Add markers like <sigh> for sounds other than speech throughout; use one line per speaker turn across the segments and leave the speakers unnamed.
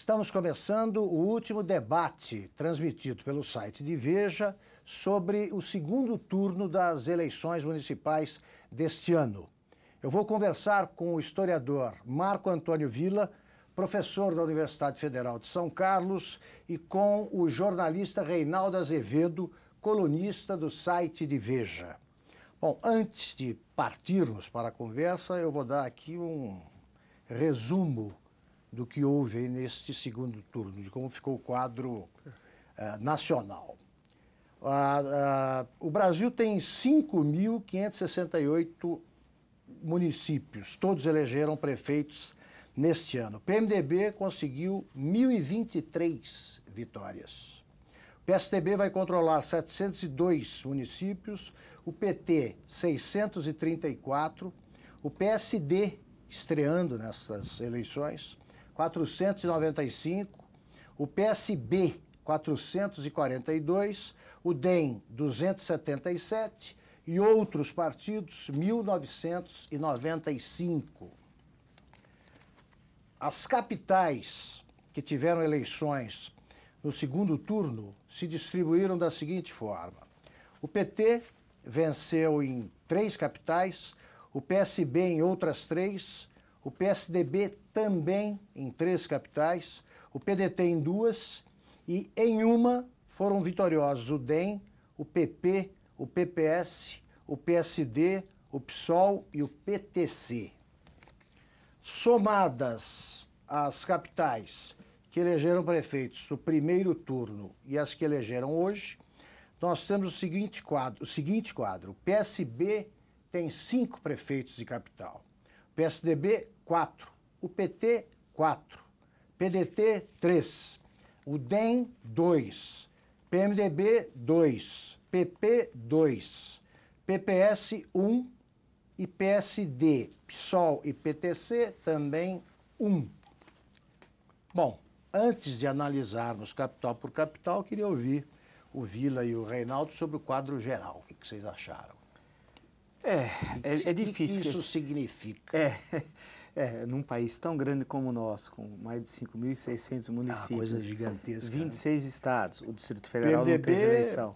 Estamos começando o último debate transmitido pelo site de Veja sobre o segundo turno das eleições municipais deste ano. Eu vou conversar com o historiador Marco Antônio Vila, professor da Universidade Federal de São Carlos, e com o jornalista Reinaldo Azevedo, colunista do site de Veja. Bom, antes de partirmos para a conversa, eu vou dar aqui um resumo do que houve neste segundo turno, de como ficou o quadro uh, nacional. Uh, uh, o Brasil tem 5.568 municípios, todos elegeram prefeitos neste ano. O PMDB conseguiu 1.023 vitórias. O PSDB vai controlar 702 municípios, o PT 634, o PSD, estreando nessas eleições, 495, o PSB 442, o DEM 277 e outros partidos 1995. As capitais que tiveram eleições no segundo turno se distribuíram da seguinte forma: o PT venceu em três capitais, o PSB em outras três o PSDB também em três capitais, o PDT em duas e em uma foram vitoriosos o DEM, o PP, o PPS, o PSD, o PSOL e o PTC. Somadas as capitais que elegeram prefeitos no primeiro turno e as que elegeram hoje, nós temos o seguinte quadro, o seguinte quadro. O PSB tem cinco prefeitos de capital. PSDB, 4. O PT, 4. PDT, 3. O DEM, 2. PMDB, 2. PP, 2. PPS, 1. Um. E PSD, PSOL e PTC, também 1. Um. Bom, antes de analisarmos capital por capital, queria ouvir o Vila e o Reinaldo sobre o quadro geral. O que vocês acharam? É, é, é difícil. O que isso
significa? É, <laughs> é, num país tão grande como o nosso, com mais de 5.600 municípios. Ah, coisa gigantesca. 26 né? estados. O Distrito Federal PMDB, não teve eleição.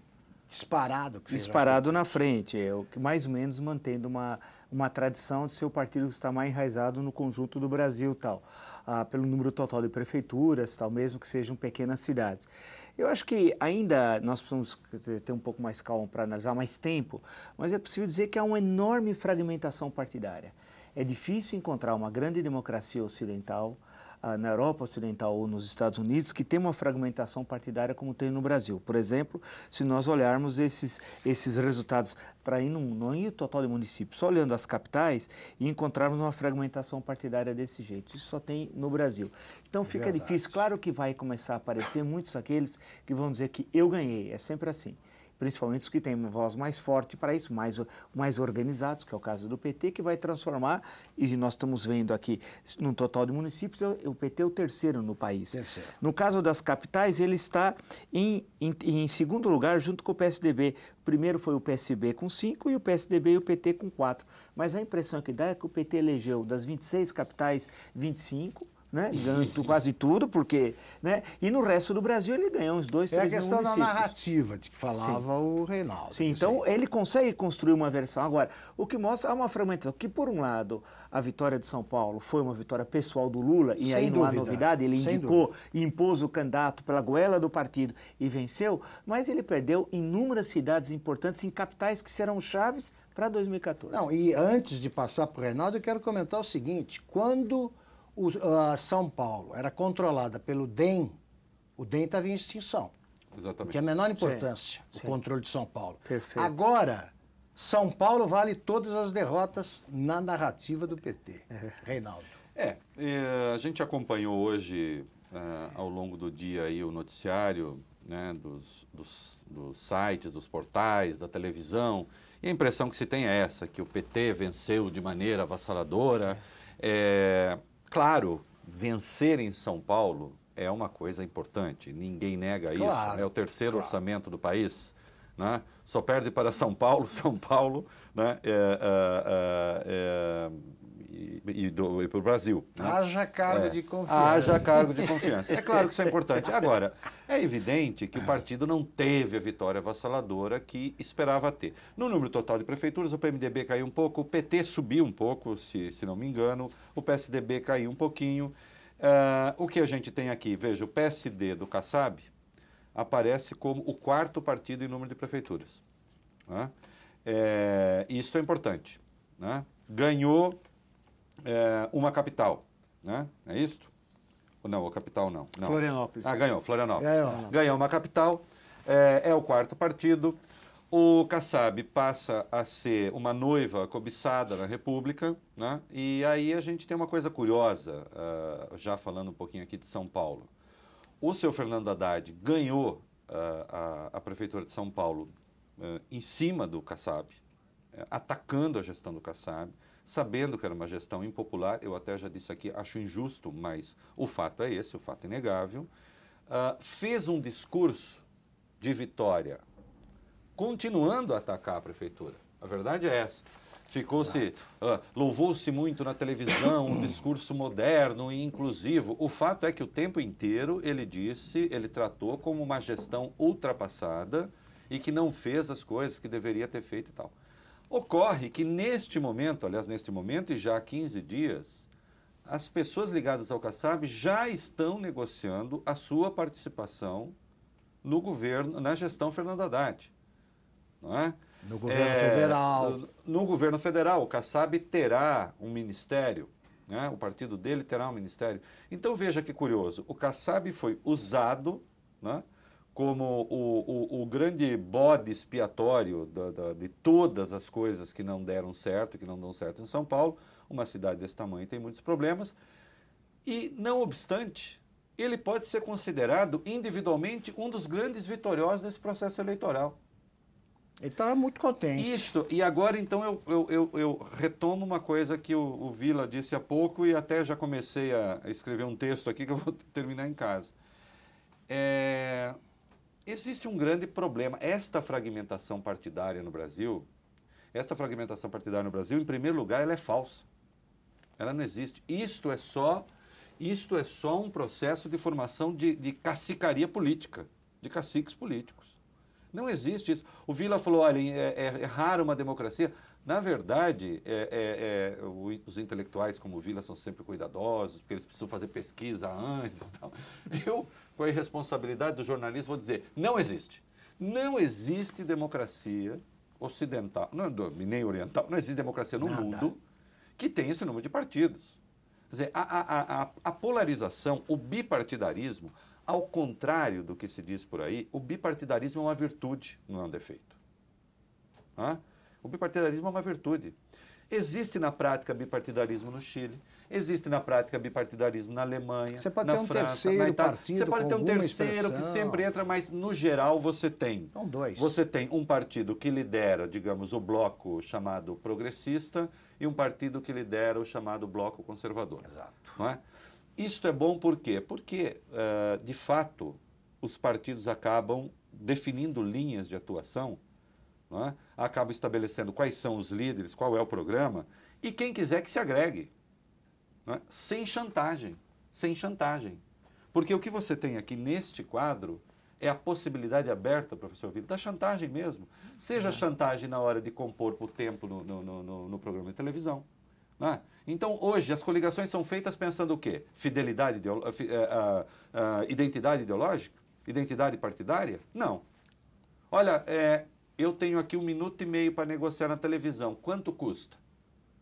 Disparado. Que disparado na frente. É, o que mais ou menos mantendo uma, uma tradição de ser o partido que está mais enraizado no conjunto do Brasil tal ah, pelo número total de prefeituras, tal mesmo que sejam pequenas cidades. Eu acho que ainda nós precisamos ter um pouco mais calma para analisar mais tempo, mas é possível dizer que há uma enorme fragmentação partidária. É difícil encontrar uma grande democracia ocidental ah, na Europa Ocidental ou nos Estados Unidos, que tem uma fragmentação partidária como tem no Brasil. Por exemplo, se nós olharmos esses, esses resultados para ir num, no ir total de municípios, só olhando as capitais e encontrarmos uma fragmentação partidária desse jeito. Isso só tem no Brasil. Então é fica Verdade. difícil. Claro que vai começar a aparecer muitos aqueles que vão dizer que eu ganhei. É sempre assim principalmente os que têm uma voz mais forte para isso, mais, mais organizados, que é o caso do PT, que vai transformar, e nós estamos vendo aqui, num total de municípios, é o é PT é o terceiro no país. Terceiro. No caso das capitais, ele está em, em, em segundo lugar, junto com o PSDB. O primeiro foi o PSB com 5 e o PSDB e o PT com 4. Mas a impressão que dá é que o PT elegeu das 26 capitais, 25, né? quase tudo, porque. Né? E no resto do Brasil ele ganhou uns dois, é três É a questão da
narrativa de que
falava Sim. o Reinaldo. Sim, então sei. ele consegue construir uma versão. Agora, o que mostra é uma fragmentação que, por um lado, a vitória de São Paulo foi uma vitória pessoal do Lula, e Sem aí não dúvida. há novidade, ele Sem indicou e impôs o candidato pela goela do partido e venceu, mas ele perdeu inúmeras cidades importantes em capitais que serão chaves para 2014. Não, e antes
de passar para o Reinaldo, eu quero comentar o seguinte: quando o, a São Paulo era controlada pelo DEM, o DEM estava em extinção. Exatamente. é a menor importância sim, o sim. controle de São Paulo. Perfeito. Agora, São Paulo vale todas as derrotas na narrativa do PT. É. Reinaldo.
É, é, a gente acompanhou hoje, é, ao longo do dia, aí, o noticiário né, dos, dos, dos sites, dos portais, da televisão. E a impressão que se tem é essa, que o PT venceu de maneira avassaladora. É. É, Claro, vencer em São Paulo é uma coisa importante, ninguém nega claro, isso. É né? o terceiro claro. orçamento do país. Né? Só perde para São Paulo. <laughs> São Paulo né? é, é, é, é e, do, e para o Brasil. Né? Haja
cargo é. de confiança. Haja cargo de confiança. É claro que isso
é importante. <laughs> Agora, é evidente que o partido não teve a vitória avassaladora que esperava ter. No número total de prefeituras, o PMDB caiu um pouco, o PT subiu um pouco, se, se não me engano, o PSDB caiu um pouquinho. Uh, o que a gente tem aqui? Veja, o PSD do Kassab aparece como o quarto partido em número de prefeituras. Né? É, isso é importante. Né? Ganhou é, uma capital, né? É isto Ou não, a capital não. não. Florianópolis. Ah, ganhou, Florianópolis. Ganhou, ganhou uma capital, é, é o quarto partido. O Kassab passa a ser uma noiva cobiçada na República, né? e aí a gente tem uma coisa curiosa, uh, já falando um pouquinho aqui de São Paulo. O seu Fernando Haddad ganhou uh, a, a, Prefeitura de São Paulo uh, em cima do Kassab, atacando a gestão do Kassab, sabendo que era uma gestão impopular, eu até já disse aqui, acho injusto, mas o fato é esse, o fato é inegável, uh, fez um discurso de vitória, continuando a atacar a prefeitura. A verdade é essa. Ficou-se, uh, louvou-se muito na televisão, um discurso moderno e inclusivo. O fato é que o tempo inteiro ele disse, ele tratou como uma gestão ultrapassada e que não fez as coisas que deveria ter feito e tal. Ocorre que neste momento, aliás, neste momento e já há 15 dias, as pessoas ligadas ao Kassab já estão negociando a sua participação no governo, na gestão Fernando Haddad. Não é? No governo é, federal. No, no, governo federal, o Kassab terá um ministério, né? o partido dele terá um ministério. Então veja que curioso, o Kassab foi usado né, como o, o, o grande bode expiatório da, da, de todas as coisas que não deram certo, que não dão certo em São Paulo. Uma cidade desse tamanho tem muitos problemas. E, não obstante, ele pode ser considerado individualmente um dos grandes vitoriosos desse processo eleitoral. Ele está muito contente. Isto, e agora então eu, eu, eu, eu retomo uma coisa que o, o, Vila disse há pouco e até já comecei a escrever um texto aqui que eu vou <laughs> terminar em casa. É, Existe um grande problema. Esta fragmentação partidária no Brasil, esta fragmentação partidária no Brasil, em primeiro lugar, ela é falsa. Ela não existe. Isto é só, isto é só um processo de formação de, de cacicaria política, de caciques políticos. Não existe isso. O Vila falou, olha, é, é, é raro uma democracia. Na verdade, é, é, é, os intelectuais como Vila são sempre cuidadosos, porque eles precisam fazer pesquisa antes. Tal. <laughs> Eu, com a irresponsabilidade do jornalista, vou dizer: não existe. Não existe democracia ocidental, não, é nem oriental, não existe democracia no Nada. mundo que tem esse número de partidos. Quer dizer, a, a, a, a polarização, o bipartidarismo, ao contrário do que se diz por aí, o bipartidarismo é uma virtude, não é um defeito. Ah? O bipartidarismo é uma virtude. Existe na prática bipartidarismo no Chile, existe na prática bipartidarismo na Alemanha, você pode na ter um França, terceiro na Itália. Partido você pode ter um terceiro expressão. que sempre entra, mas no geral você tem. um então, dois. Você tem um partido que lidera, digamos, o bloco chamado progressista e um partido que lidera o chamado bloco conservador. Exato. Não é? Isto é bom por quê? Porque, uh, de fato, os partidos acabam definindo linhas de atuação é? acaba estabelecendo quais são os líderes, qual é o programa, e quem quiser que se agregue. É? Sem chantagem. Sem chantagem. Porque o que você tem aqui neste quadro é a possibilidade aberta, professor Vitor, da chantagem mesmo. Seja é. chantagem na hora de compor o tempo no, no, no, no, programa de televisão. É? Então, hoje, as coligações são feitas pensando o quê? Fidelidade, ideolo uh, uh, uh, identidade ideológica? Identidade partidária? Não. Olha, é, eu tenho aqui um minuto e meio para negociar na televisão. Quanto custa?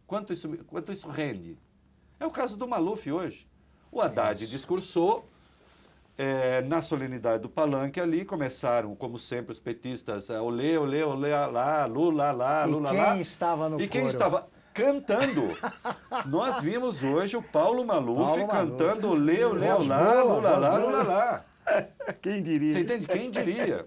Quanto isso, quanto isso rende? É o caso do Maluf hoje. O é Haddad isso. discursou é, na solenidade do palanque ali, começaram, como sempre, os petistas, é, olê, olê, olê, lá, Lula, lá, Lula, lá. e quem lá.
estava no E quem coro? estava
cantando. Nós vimos hoje o Paulo Maluf Paulo cantando Maluf. olê, olê, lá, Lula, lá, Lula, lá. <laughs> Quem diria? Você entende? Quem diria?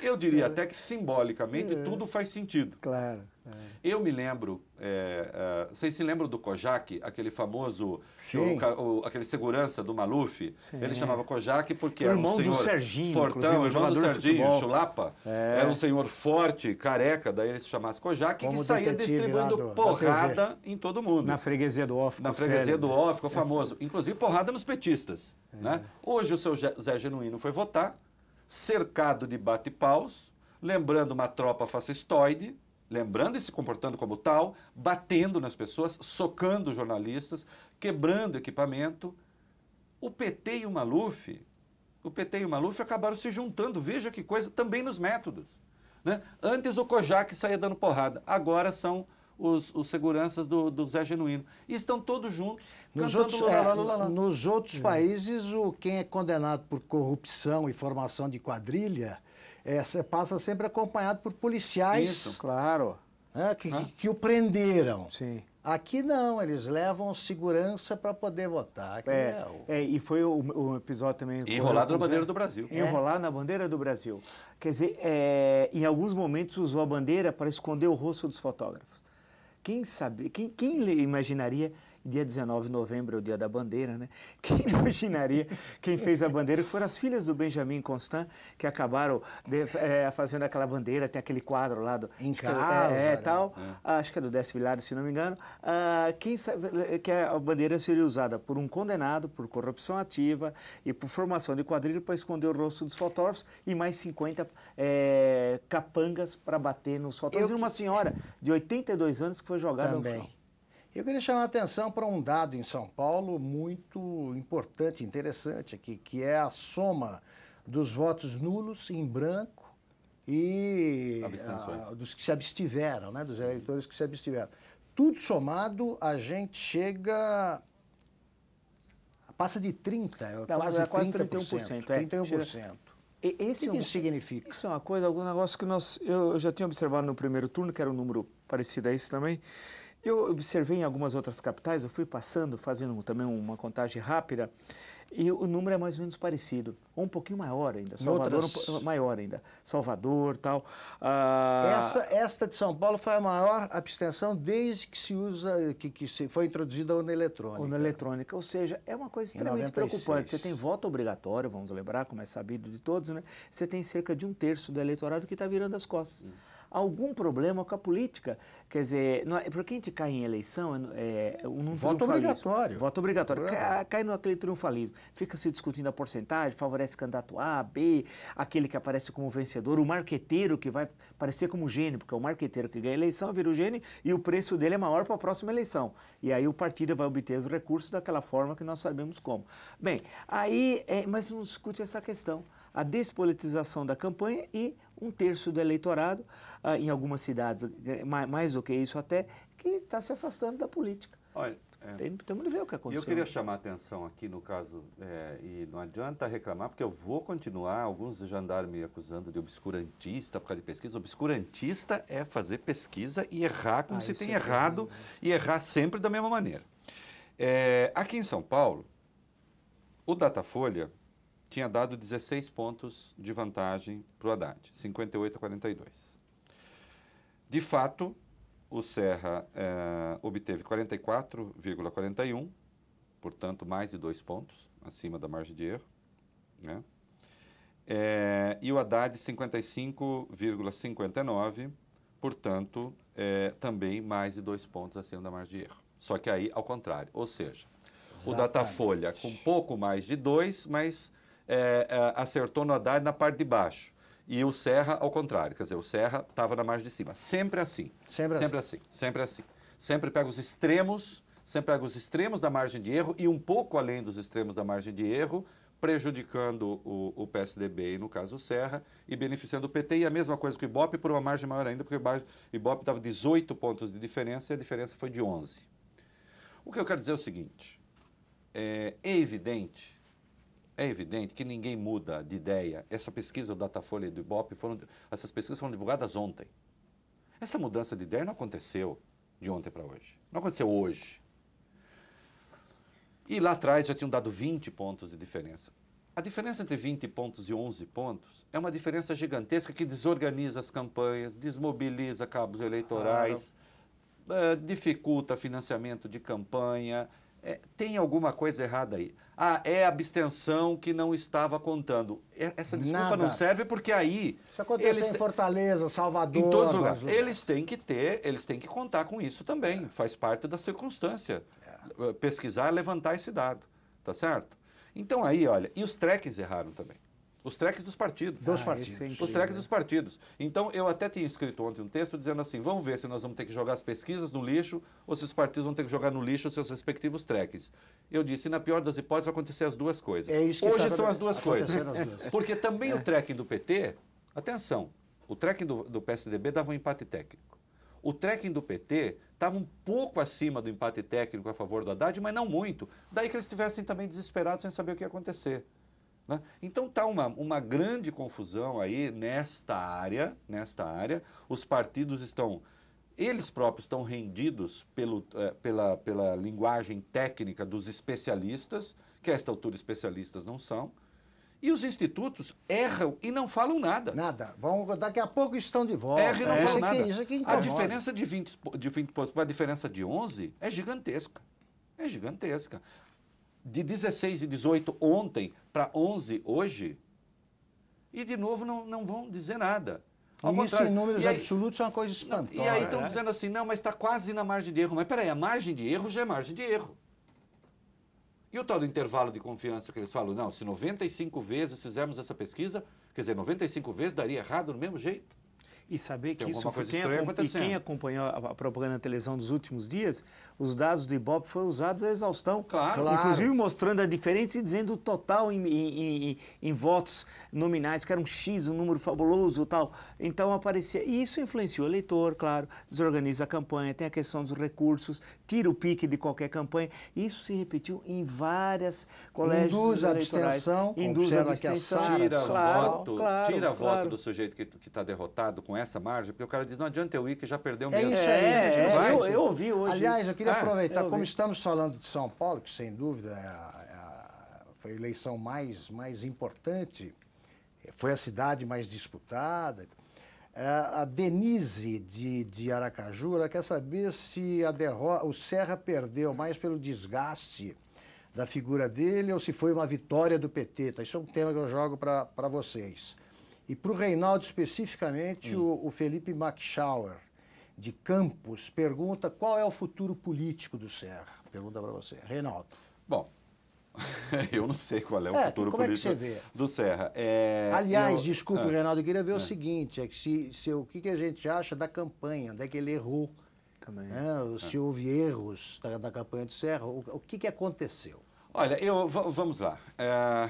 Eu diria é. até que simbolicamente é. tudo faz sentido. Claro. É. Eu me lembro, é, vocês se lembram do Kojak, aquele famoso, o, o, aquele segurança do Maluf? Sim. Ele chamava Kojak porque o era um irmão senhor do Serginho, fortão, irmão do Serginho, chulapa. É. Era um senhor forte, careca, daí ele se chamasse Kojak, Como que saía distribuindo do, porrada
em todo mundo. Na freguesia do Off. Na freguesia sério, do Off, ficou
famoso. Inclusive porrada nos petistas. Né? Hoje o seu Zé Genuíno foi votar, cercado de bate-paus, lembrando uma tropa fascistoide, lembrando e se comportando como tal, batendo nas pessoas, socando jornalistas, quebrando equipamento. O PT e o Maluf, o PT e o Maluf acabaram se juntando, veja que coisa, também nos métodos. Né? Antes o Kojak saía dando porrada, agora são os, os seguranças do, do, Zé Genuíno. E estão todos juntos nos outros, é, lula, lula, lula.
Nos outros hum. países, o, quem é condenado por corrupção e formação de quadrilha é, passa sempre acompanhado por policiais. Isso, claro. É, que, que, que o prenderam. Sim. Aqui não, eles levam segurança para poder votar. É, é, é, e foi o,
o episódio também. enrolado na bandeira do Brasil. Enrolar é. na bandeira do Brasil. Quer dizer, é, em alguns momentos usou a bandeira para esconder o rosto dos fotógrafos. Quem, sabe, quem, quem imaginaria dia 19 de novembro é o dia da bandeira, né? Quem <laughs> imaginaria quem fez a bandeira, foram as filhas do Benjamin Constant, que acabaram de, é, fazendo aquela bandeira, tem aquele quadro lá do... Em é, casa, é, né? é, tal, ah, acho que é do Décio se não me engano, ah, quem sabe, que a bandeira seria usada por um condenado, por corrupção ativa e por formação de quadrilha para esconder o rosto dos fotógrafos e mais 50 é, capangas para bater nos fotógrafos. Eu e uma senhora de 82 anos que foi jogada Também. no chão.
Eu queria chamar a atenção para um dado em São Paulo muito importante, interessante aqui, que é a soma dos votos nulos em branco e a, ah, dos que se abstiveram, né, dos eleitores que se abstiveram. Tudo somado, a gente chega passa de 30, é Não, quase, é quase 30%. 31%. É. 31%.
E, esse o que, é um, isso significa? Isso é uma coisa, algum negócio que nós, eu, eu já tinha observado no primeiro turno, que era um número parecido a esse também, eu observei em algumas outras capitais, eu fui passando, fazendo também uma contagem rápida, e o número é mais ou menos parecido, ou um pouquinho maior ainda. Salvador, Outras... um, maior ainda. Salvador, tal. Ah... Essa, esta de São Paulo foi a maior abstenção desde que se usa, que, que se foi introduzida a urna eletrônica. Urna eletrônica, ou seja, é uma coisa extremamente preocupante. Você tem voto obrigatório, vamos lembrar, como é sabido de todos, né? Você tem cerca de um terço do eleitorado que está virando as costas. Hum algum problema com a política. Quer dizer, não é, porque a gente cai em eleição, é, é, é um Voto obrigatório. Voto obrigatório. É. Cai, cai naquele triunfalismo. Fica se discutindo a porcentagem, favorece candidato A, B, aquele que aparece como vencedor, o marqueteiro que vai aparecer como gênio, porque é o marqueteiro que ganha a eleição vira o gênio e o preço dele é maior para a próxima eleição. E aí o partido vai obter os recursos daquela forma que nós sabemos como. Bem, aí, é, mas não discute essa questão a despolitização da campanha e um terço do eleitorado, ah, em algumas cidades, eh, mais, mais do que isso até, que está se afastando da política. Olha, é. Tem, temos então, de ver o que aconteceu. Eu queria chamar
a atenção aqui no caso, é, e não adianta reclamar, porque eu vou continuar, alguns já andaram me acusando de obscurantista por causa de pesquisa. Obscurantista é fazer pesquisa e errar como ah, se tem é errado e errar sempre da mesma maneira. É, aqui em São Paulo, o Datafolha tinha dado 16 pontos de vantagem para o Haddad, 58 a 42. De fato, o Serra eh, obteve 44,41, portanto, mais de dois pontos acima da margem de erro. Né? Eh, e o Haddad, 55,59, portanto, eh, também mais de dois pontos acima da margem de erro. Só que aí, ao contrário, ou seja, Exatamente. o Datafolha com pouco mais de dois, mas é, é, acertou no Haddad na parte de baixo. E o Serra, ao contrário, quer dizer, o Serra estava na margem de cima. Sempre assim. Sempre, sempre assim. assim. Sempre assim. Sempre pega os extremos, sempre pega os extremos da margem de erro e um pouco além dos extremos da margem de erro, prejudicando o, o PSDB e, no caso, o Serra, e beneficiando o PT. E a mesma coisa que o Ibope, por uma margem maior ainda, porque o Ibope dava 18 pontos de diferença e a diferença foi de 11. O que eu quero dizer é o seguinte: é, é evidente é evidente que ninguém muda de ideia. Essa pesquisa do Datafolha e do Ibope, foram, essas pesquisas foram divulgadas ontem. Essa mudança de ideia não aconteceu de ontem para hoje. Não aconteceu hoje. E lá atrás já tinham dado 20 pontos de diferença. A diferença entre 20 pontos e 11 pontos é uma diferença gigantesca que desorganiza as campanhas, desmobiliza cabos eleitorais, ah, dificulta financiamento de campanha. É, tem alguma coisa errada aí ah, é a abstenção que não estava contando. Essa desculpa Nada. não serve porque aí. Isso aconteceu eles, em
Fortaleza, Salvador. Em todos os lugares.
Eles têm que ter, eles têm que contar com isso também. É. Faz parte da circunstância. É. Pesquisar, é levantar esse dado. Tá certo? Então aí, olha, e os treques erraram também. Os treques dos partidos. Ah, dos partidos. É os treques dos partidos. Então, eu até tinha escrito ontem um texto dizendo assim: vamos ver se nós vamos ter que jogar as pesquisas no lixo ou se os partidos vão ter que jogar no lixo os seus respectivos treques. Eu disse: na pior das hipóteses, vai acontecer as duas coisas. É isso que Hoje são as duas coisas. Porque também é. o tracking do PT, atenção, o tracking do, do PSDB dava um empate técnico. O tracking do PT estava um pouco acima do empate técnico a favor do Haddad, mas não muito. Daí que eles estivessem também desesperados sem saber o que ia acontecer. Né? Então está uma, uma grande confusão aí nesta área, nesta área. Os partidos estão, eles próprios estão rendidos pelo, eh, pela, pela linguagem técnica dos especialistas, que a esta altura especialistas não são. E os institutos erram e não falam nada. Nada. Vão, daqui a pouco estão de volta. Erram e não é. falam nada. isso aqui a diferença de 20, de 20 pontos para a diferença de 11 é gigantesca. É gigantesca de 16 e 18 ontem para 11 hoje, e de novo não, não vão dizer nada. Ao Isso contrário. em números aí, absolutos é uma coisa espantosa. E aí estão né? dizendo assim, não, mas está quase na margem de erro. Mas peraí, a margem de erro já é margem de erro. E o tal do intervalo de confiança que eles falam, não, se 95 vezes fizermos essa pesquisa, quer dizer, 95 vezes daria errado do mesmo jeito e saber Tem que isso foi quem, e quem
acompanhou a propaganda na televisão dos últimos dias, os dados do Ibope foram usados à exaustão. Claro. claro. Inclusive mostrando a diferença e dizendo o total em, em, em, em, votos nominais, que era um X, um número fabuloso tal. Então aparecia. E isso influenciou o eleitor, claro, desorganiza a campanha, tem a questão dos recursos, tira o pique de qualquer campanha. Isso se repetiu em várias colégios. Induz a abstenção, induz a abstenção. A
tira, tá claro, voto, claro, tira claro. voto do sujeito que está derrotado com com essa margem, porque o cara diz, não adianta eu ir que já perdeu é mesmo. É isso aí, é, é, é, eu, eu, ouvi hoje. Aliás, isso. eu queria ah, aproveitar, eu como
estamos falando de São Paulo, que sem dúvida é a, é a, foi a eleição mais, mais importante, foi a cidade mais disputada, é, a Denise de, de Aracaju ela quer saber se a derrota, o Serra perdeu mais pelo desgaste da figura dele ou se foi uma vitória do PT. Tá? Isso é um tema que eu jogo para vocês. E para o Reinaldo especificamente, hum. o, o, Felipe Machauer, de Campos, pergunta qual é o futuro político do Serra. Pergunta para você. Reinaldo. Bom,
<laughs> eu não sei qual é o é, futuro é político é do Serra. É, Aliás, eu... desculpe, ah,
Reinaldo, eu queria ver ah, o seguinte, é que se, se, o que, que a gente acha da campanha, onde é que ele errou. Também. Né? Ah. Se houve erros da, da, campanha do Serra, o, o que, que aconteceu?
Olha, eu, vamos lá. É,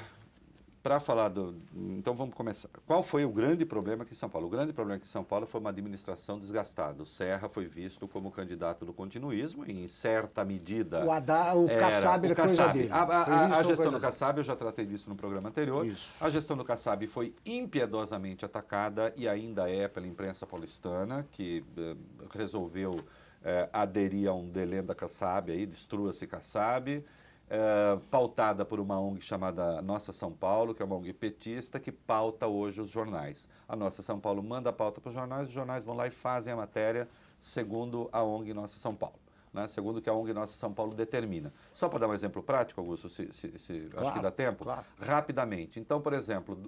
para falar do. Então vamos começar. Qual foi o grande problema aqui em São Paulo? O grande problema aqui em São Paulo foi uma administração desgastada. O Serra foi visto como candidato do continuismo, e em certa medida. O, Adá, o Kassab era o Kassab. dele. A, a, a, a gestão do Kassab, eu já tratei disso no programa anterior. Isso. A gestão do Kassab foi impiedosamente atacada e ainda é pela imprensa paulistana, que eh, resolveu eh, aderir a um delenda Kassab aí, destrua-se Kassab é, pautada por uma ONG chamada Nossa São Paulo, que é uma ONG petista, que pauta hoje os jornais. A Nossa São Paulo manda a pauta para os jornais, os jornais vão lá e fazem a matéria segundo a ONG Nossa São Paulo. Né, segundo o que a ONG Nossa São Paulo determina. Só para dar um exemplo prático, Augusto, se, se, se claro, acho que dá tempo, claro. rapidamente. Então, por exemplo,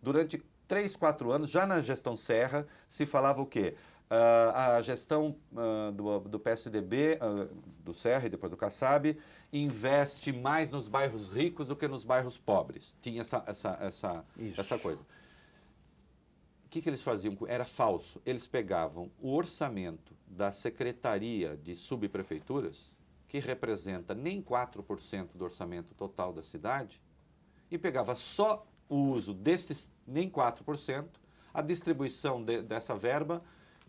durante três, quatro anos, já na gestão Serra, se falava o quê? Uh, a gestão uh, do, do, PSDB, uh, ah, do Serra e depois do Kassab, investe mais nos bairros ricos do que nos bairros pobres. Tinha essa, essa, essa, essa coisa. O que, que eles faziam? Era falso. Eles pegavam o orçamento da Secretaria de Subprefeituras, que representa nem 4% do orçamento total da cidade, e pegava só o uso destes nem 4%, a distribuição de, dessa verba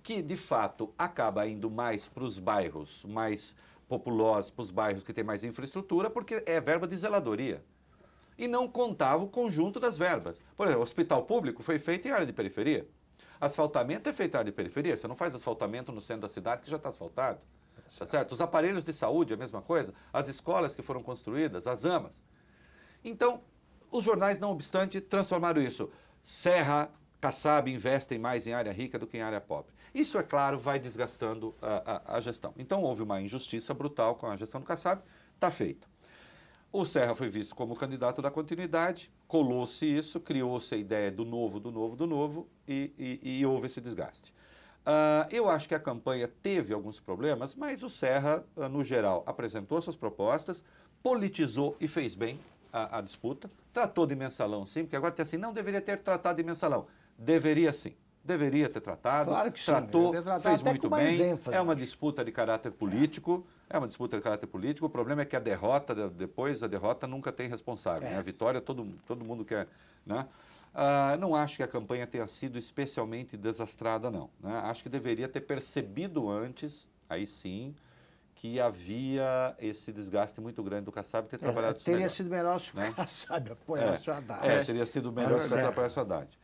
que de fato acaba indo mais para os bairros mais populosos, para os bairros que têm mais infraestrutura, porque é verba de zeladoria. E não contava o conjunto das verbas. Por exemplo, o hospital público foi feito em área de periferia. Asfaltamento é feito em área de periferia. Você não faz asfaltamento no centro da cidade que já está asfaltado. Tá certo? Os aparelhos de saúde, a mesma coisa. As escolas que foram construídas, as amas. Então, os jornais, não obstante, transformaram isso. Serra, Kassab investem mais em área rica do que em área pobre. Isso, é claro, vai desgastando a, a, a gestão. Então, houve uma injustiça brutal com a gestão do Kassab, está feito. O Serra foi visto como candidato da continuidade, colou-se isso, criou-se a ideia do novo, do novo, do novo e, e, e houve esse desgaste. Uh, eu acho que a campanha teve alguns problemas, mas o Serra, uh, no geral, apresentou suas propostas, politizou e fez bem a, a disputa, tratou de mensalão sim, porque agora tem assim, não deveria ter tratado de mensalão. Deveria sim deveria ter tratado, claro que sim, tratou, fez muito bem. é uma disputa de caráter é. político, é. é. uma disputa de caráter político. O problema é que a derrota depois, a derrota nunca tem responsável. É. Né? A vitória todo todo mundo quer, né? Ah, não acho que a campanha tenha sido especialmente desastrada, não. Né? Acho que deveria ter percebido antes, aí sim, que havia esse desgaste muito grande do Kassab ter é, trabalhado é, Teria melhor, sido
melhor se o né? Kassab apoiasse é, o Haddad. É, teria sido melhor se o Kassab
apoiasse o Haddad.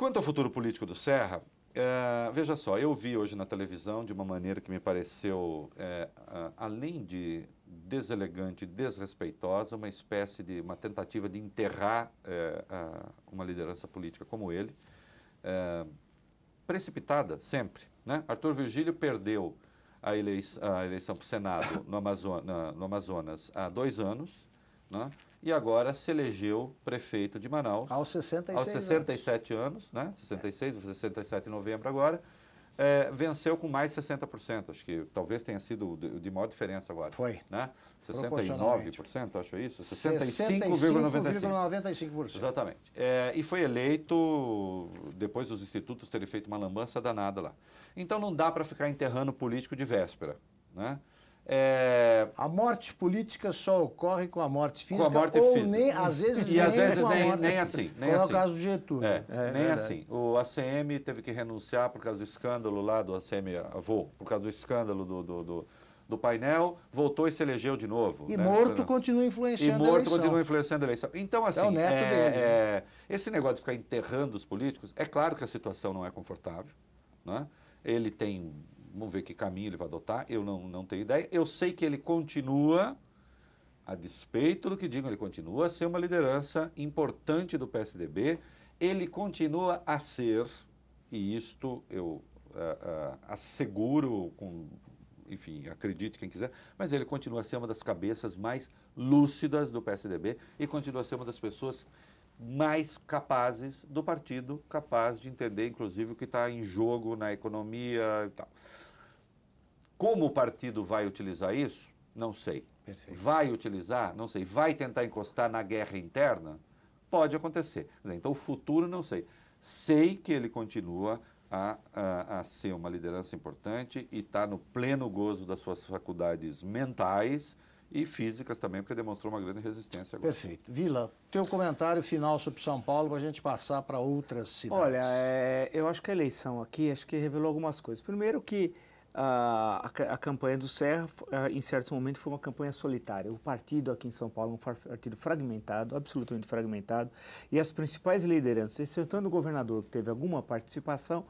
Quanto ao futuro político do Serra, é, veja só, eu vi hoje na televisão de uma maneira que me pareceu, é, além de deselegante, desrespeitosa, uma espécie de uma tentativa de enterrar é, a, uma liderança política como ele, é, precipitada sempre. Né? Arthur Virgílio perdeu a, a eleição para o Senado no, Amazon no Amazonas há dois anos né? e agora se elegeu prefeito de Manaus. Aos
66 Aos 67
anos, anos né? 66, é. 67 em novembro agora. É, venceu com mais 60%, acho que talvez tenha sido de, de maior diferença agora. Foi. Né? 69%, acho é isso? 65,95%. Exatamente. É, e foi eleito, depois dos institutos terem feito uma lambança danada lá. Então não dá para ficar enterrando político de véspera. Né? É... A morte política só ocorre com a morte física. Com a morte ou física. Nem, às vezes, e nem às vezes nem, nem, assim. Nem como assim. é o assim. caso do Getúlio. É, é, nem é assim. O ACM teve que renunciar por causa do escândalo lá do ACM avô, ah, por causa do escândalo do, do, do, do painel, voltou e se elegeu de novo. E né? morto
continua influenciando e morto a eleição. continua
influenciando a eleição. Então, é assim, é, dele, né? esse negócio de ficar enterrando os políticos, é claro que a situação não é confortável. Né? Ele tem Vamos ver que caminho ele vai adotar. Eu não, não tenho ideia. Eu sei que ele continua, a despeito do que digam, ele continua a ser uma liderança importante do PSDB. Ele continua a ser, e isto eu uh, uh, asseguro com enfim, acredite quem quiser, mas ele continua a ser uma das cabeças mais lúcidas do PSDB e continua a ser uma das pessoas mais capazes do partido, capaz de entender, inclusive, o que está em jogo na economia e tal. Como o partido vai utilizar isso? Não sei. Perfeito. Vai utilizar? Não sei. Vai tentar encostar na guerra interna? Pode acontecer. Então, o futuro, não sei. Sei que ele continua a, a, a ser uma liderança importante e está no pleno gozo das suas faculdades mentais e físicas também, porque demonstrou uma grande resistência. Agora. Perfeito.
Vila, teu
comentário final sobre São Paulo para a gente passar para outras cidades. Olha, é, eu acho que a eleição aqui acho que revelou algumas coisas. Primeiro que ah, a, a, a campanha do Serra, ah, em certos momentos, foi uma campanha solitária. O partido aqui em São Paulo é um partido fragmentado, absolutamente fragmentado, e as principais lideranças, excetuando o governador que teve alguma participação,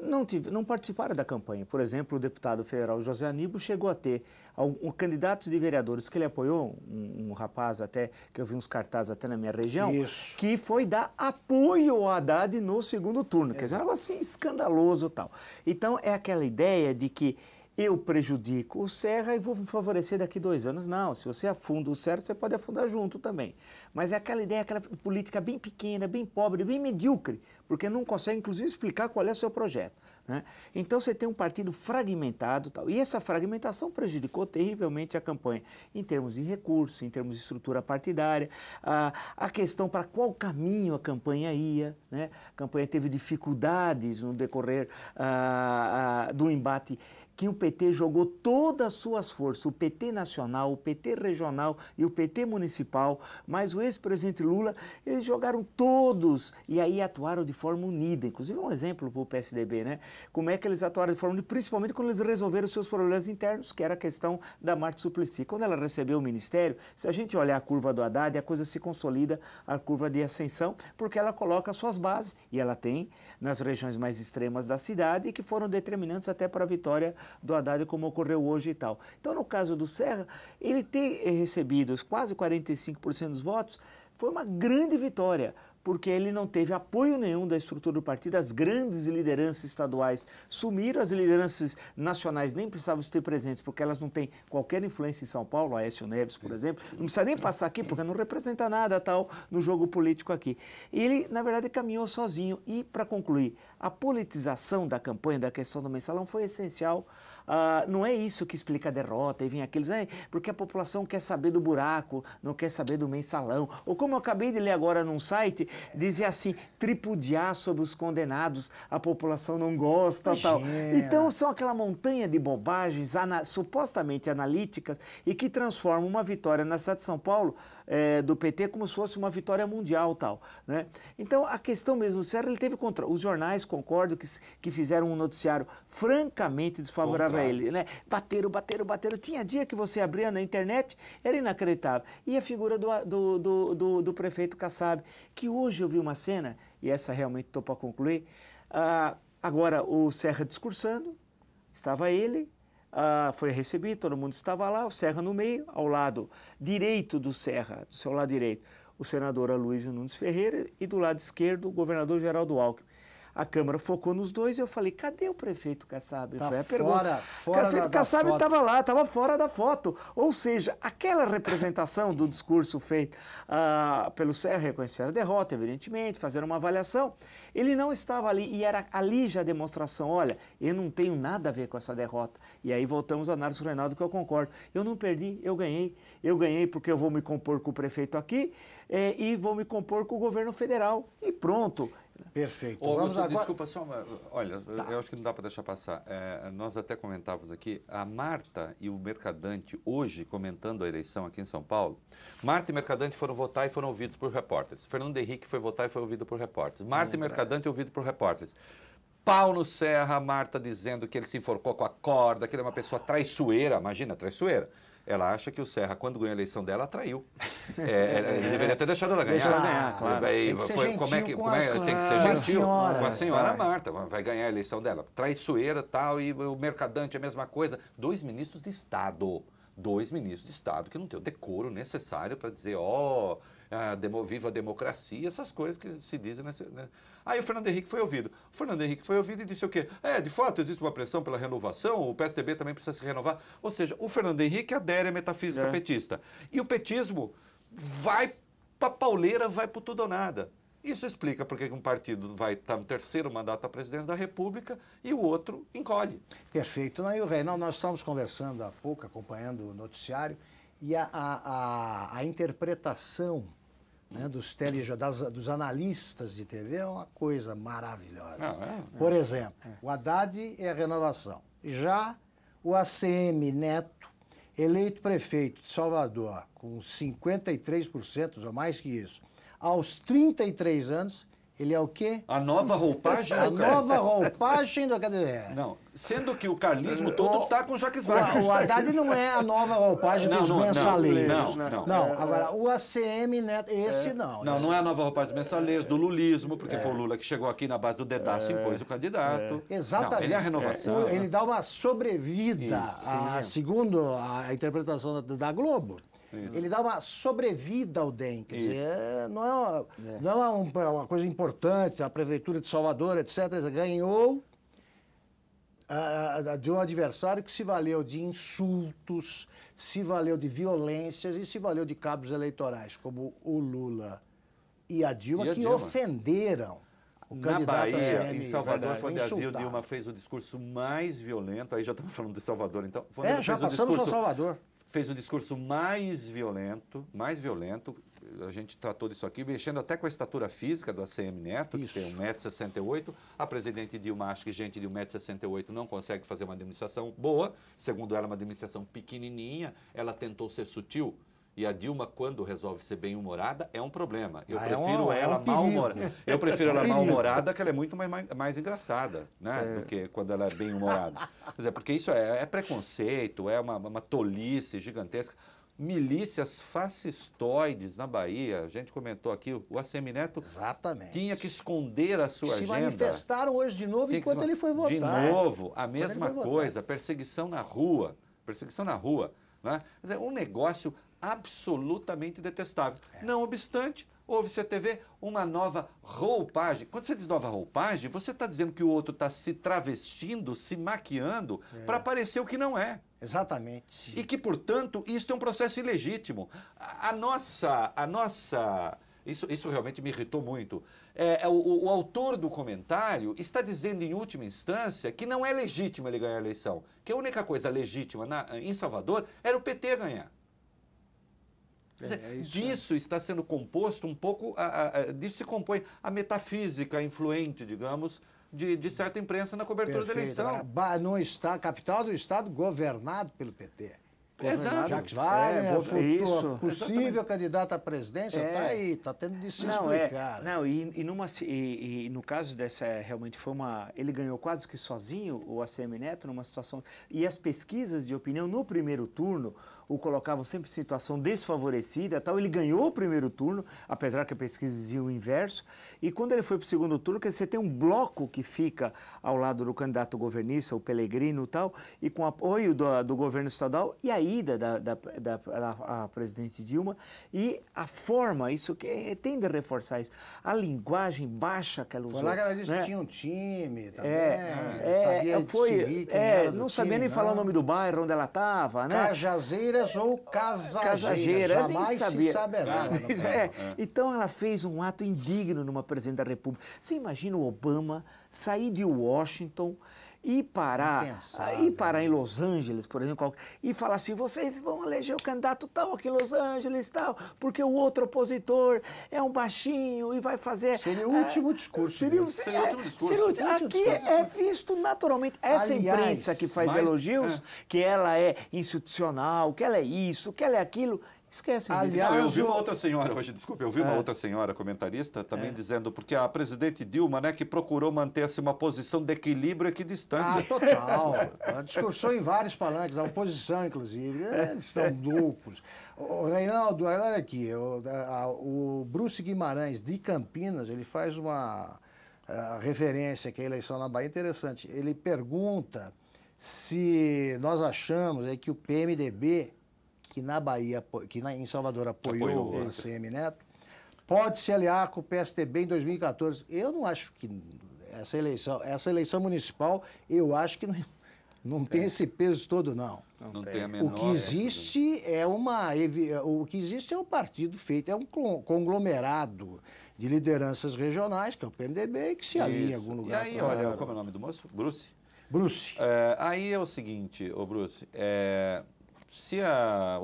não, tive, não participaram da campanha. Por exemplo, o deputado federal José Aníbal chegou a ter um, candidato candidatos de vereadores que ele apoiou, um, um, rapaz até, que eu vi uns cartazes até na minha região, Isso. que foi dar apoio ao Haddad no segundo turno. Exato. Quer dizer, algo assim escandaloso tal. Então, é aquela ideia de que eu prejudico o Serra e vou me favorecer daqui dois anos. Não, se você afunda o Serra, você pode afundar junto também. Mas é aquela ideia, aquela política bem pequena, bem pobre, bem medíocre, porque não consegue, inclusive, explicar qual é o seu projeto. Né? Então você tem um partido fragmentado tal, e essa fragmentação prejudicou terrivelmente a campanha em termos de recursos, em termos de estrutura partidária, a, a questão para qual caminho a campanha ia. Né? A campanha teve dificuldades no decorrer a, ah, a, ah, do embate que o PT jogou todas as suas forças, o PT nacional, o PT regional e o PT municipal, mas o ex-presidente Lula, eles jogaram todos e aí atuaram de forma unida. Inclusive, um exemplo para o PSDB, né? Como é que eles atuaram de forma unida, principalmente quando eles resolveram seus problemas internos, que era a questão da Marte Suplicy. Quando ela recebeu o ministério, se a gente olhar a curva do Haddad, a coisa se consolida, a curva de ascensão, porque ela coloca suas bases, e ela tem, nas regiões mais extremas da cidade, e que foram determinantes até para a vitória do Haddad, como ocorreu hoje e tal. Então, no caso do Serra, ele ter eh, recebido quase 45% dos votos foi uma grande vitória porque ele não teve apoio nenhum da estrutura do partido, as grandes lideranças estaduais sumiram, as lideranças nacionais nem precisavam estar presentes, porque elas não têm qualquer influência em São Paulo, Aécio Neves, por exemplo, não precisa nem passar aqui, porque não representa nada tal no jogo político aqui. ele, na verdade, caminhou sozinho. E, para concluir, a politização da campanha, da questão do mensalão, foi essencial ah, não é isso que explica a derrota e vem aqueles, é, porque a população quer saber do buraco, não quer saber do mensalão. Ou como eu acabei de ler agora num site, dizia assim, tripudiar sobre os condenados, a população não gosta, tal. Então são aquela montanha de bobagens ana supostamente analíticas e que transformam uma vitória na cidade de São Paulo é, do PT como se fosse uma vitória mundial tal. Né? Então a questão mesmo, do Serra ele teve contra. Os jornais, concordo, que, que fizeram um noticiário francamente desfavorável contra. a ele. Né? Bateram, bateram, bateram. Tinha dia que você abria na internet, era inacreditável. E a figura do, do, do, do, do prefeito Kassab, que hoje eu vi uma cena, e essa realmente estou para concluir. Ah, agora o Serra discursando, estava ele, ah, foi recebido, todo mundo estava lá, o Serra no meio, ao lado direito do Serra, do seu lado direito, o senador Aloysio Nunes Ferreira e do lado esquerdo o governador Geraldo Alckmin. A Câmara focou nos dois e eu falei, cadê o prefeito Kassab? Tá Foi a é fora, pergunta. Fora o prefeito da, Kassab estava lá, estava fora da foto. Ou seja, aquela representação do discurso feito uh, pelo Serra, reconhecer a derrota, evidentemente, fazer uma avaliação, ele não estava ali e era ali já a demonstração, olha, eu não tenho nada a ver com essa derrota. E aí voltamos à análise do Reinaldo, que eu concordo. Eu não perdi, eu ganhei. Eu ganhei porque eu vou me compor com o prefeito aqui, é, e vou me compor com o governo federal. E pronto. Perfeito. Ô, Vamos agora... Desculpa,
só uma... Olha, tá. eu acho que não dá para deixar passar. É, nós até comentávamos aqui, a Marta e o Mercadante, hoje, comentando a eleição aqui em São Paulo, Marta e Mercadante foram votar e foram ouvidos por repórteres. Fernando Henrique foi votar e foi ouvido por repórteres. Marta hum, e Mercadante é. ouvido por repórteres. Paulo Serra, Marta dizendo que ele se enforcou com a corda, que ele é uma pessoa traiçoeira, imagina, traiçoeira. Ela acha que o Serra, quando ganhou a eleição dela, traiu.
É, é, ele <laughs> é, deveria ter deixado ela ganhar. Deixado ganhar claro. tem que ser como é que, é? tem que ser gentil senhora, com a senhora Marta.
Vai ganhar a eleição dela. Traiçoeira tal, e o mercadante a mesma coisa. Dois ministros de Estado. Dois ministros de Estado que não têm o decoro necessário para dizer, ó. Oh, a demo, viva a democracia, essas coisas que se dizem. Né, né? Aí o Fernando Henrique foi ouvido. O Fernando Henrique foi ouvido e disse o quê? É, de fato, existe uma pressão pela renovação, o PSDB também precisa se renovar. Ou seja, o Fernando Henrique adere à metafísica é. petista. E o petismo vai para pauleira, vai para tudo ou nada. Isso explica porque um partido vai estar tá no terceiro mandato à presidência da República e o outro encolhe.
Perfeito. Não, e o Reinaldo, nós estávamos conversando há pouco, acompanhando o noticiário, e a, a, a, a interpretação né, dos, tele, das, dos analistas de TV é uma coisa maravilhosa. é, é, Por exemplo, o Haddad é a renovação. Já o ACM Neto, eleito prefeito de Salvador, com 53% ou mais que isso, aos 33 anos, ele é o quê? A nova roupagem do A nova roupagem
do KDE. Não, sendo que o carlismo todo está com Jacques Wagner. O, o Haddad não é a nova roupagem dos não, mensaleiros. Não, não, não. agora,
o ACM, né, esse é. não. Não, esse... não é
a nova roupagem dos mensaleiros, do lulismo, porque é. foi o Lula que chegou aqui na base do dedaço e é. impôs o candidato. É. Exatamente. ele é a renovação. Ele
dá uma sobrevida, Isso, a, segundo a interpretação da, da Globo. Isso. Ele dá uma sobrevida ao DEM. Quer dizer, é, não é é. não é uma, uma coisa importante, a Prefeitura de Salvador, etc., ganhou uh, de um adversário que se valeu de insultos, se valeu de violências e se valeu de cabos eleitorais, como o Lula e a Dilma, e a que ofenderam.
O Na Bahia, em Salvador, foi onde a Dilma fez o discurso mais violento. Aí já estamos falando de Salvador, então. Foi é, já passamos para Salvador fez o um discurso mais violento, mais violento, a gente tratou disso aqui, mexendo até com a estatura física do ACM Neto, Isso. que tem 1,68m. A presidente Dilma acha que gente de 1,68m não consegue fazer uma administração boa. Segundo ela, uma administração pequenininha. Ela tentou ser sutil, e a Dilma, quando resolve ser bem-humorada, é um problema. Eu ah, é prefiro é um, ela é um mal-humorada. Eu prefiro ela <laughs> é mal-humorada, que ela é muito mais, mais, mais engraçada, né? É. Do que quando ela é bem-humorada. Quer dizer, porque isso é, é preconceito, é uma, uma tolice gigantesca. Milícias fascistoides na Bahia, a gente comentou aqui, o Assemineto Exatamente. tinha que esconder a sua se agenda. Se manifestaram
hoje de novo tinha enquanto se... ele foi votar. De novo,
a mesma coisa, votar. perseguição na rua. Perseguição na rua. Né? Quer dizer, um negócio absolutamente detestável. É. Não obstante, houve-se a TV uma nova roupagem. Quando você diz nova roupagem, você está dizendo que o outro está se travestindo, se maquiando, é. para parecer o que não é. Exatamente. E que, portanto, isso é um processo ilegítimo. A, a nossa. A nossa isso, isso realmente me irritou muito. É, é o, o, autor do comentário está dizendo, em última instância, que não é legítimo ele ganhar a eleição. Que a única coisa legítima na, em Salvador era o PT ganhar é, é isso, disso né? está sendo composto um pouco, a, a, disso se compõe a metafísica influente, digamos, de, de certa imprensa na cobertura Perfeito. da
eleição. não está, capital do Estado governado pelo PT. Exato. Jacques é, Wagner, é, futuro, possível Exatamente. candidato à presidência, está é. aí, está tendo de se não, é. explicar.
É, não, e, e, numa, e, e, no caso dessa, realmente foi uma. Ele ganhou quase que sozinho o ACM Neto numa situação. E as pesquisas de opinião no primeiro turno o colocavam sempre em situação desfavorecida, tal. Ele ganhou o primeiro turno, apesar que a pesquisa dizia o inverso. E quando ele foi para o segundo turno, que você tem um bloco que fica ao lado do candidato governista, o Pelegrino, tal, e com apoio do, do governo estadual e a ida da, da, da, da presidente Dilma e a forma, isso que é, tende a reforçar isso, a linguagem baixa que ela usou. Foi lá que ela disse né? que tinha
um time, também. É, né? é, sabia é, foi, é, não
sabia nem né? falar o nome do bairro onde ela estava, né? Cajazeira Caseiras ou casageiras, casageira, jamais se saberá. <laughs> É. Então ela fez um ato indigno numa presidente da República. Você imagina o Obama sair de Washington e parar, ir parar em Los Angeles, por exemplo, e falar assim, vocês vão eleger o candidato tal aqui em Los Angeles, tal, porque o outro opositor é um baixinho e vai fazer... Seria o eh, último eh, discurso. Seria, o seria, último discurso. Seria, aqui é visto naturalmente. Essa Aliás, imprensa que faz mas, elogios, é. que ela é institucional, que ela é isso, que ela é aquilo Esquecem Aliás, ah, eu vi uma
outra senhora hoje, desculpe eu vi é. uma outra senhora comentarista também é. dizendo, porque a presidente Dilma, né, que procurou manter assim, uma posição de equilíbrio e distância Ah, total.
Ela discursou em vários palanques, a oposição, inclusive. É, eles estão é. loucos. O Reinaldo, olha aqui, o, a, o Bruce Guimarães, de Campinas, ele faz uma a, referência que é a eleição na Bahia interessante. Ele pergunta se nós achamos é, que o PMDB que na Bahia, que na, em Salvador apoiou, apoiou o ACM Neto, pode se aliar com o PSTB em 2014. Eu não acho que essa eleição, essa eleição municipal, eu acho que não, não tem, tem é. esse peso todo, não.
Não, não tem. tem o que
existe é uma o que existe é um partido feito, é um conglomerado de lideranças regionais, que é o PMDB, que se Isso. em algum lugar. E aí, olha,
como é o nome do moço? Bruce. Bruce. É, aí é o seguinte, ô Bruce, é, se a,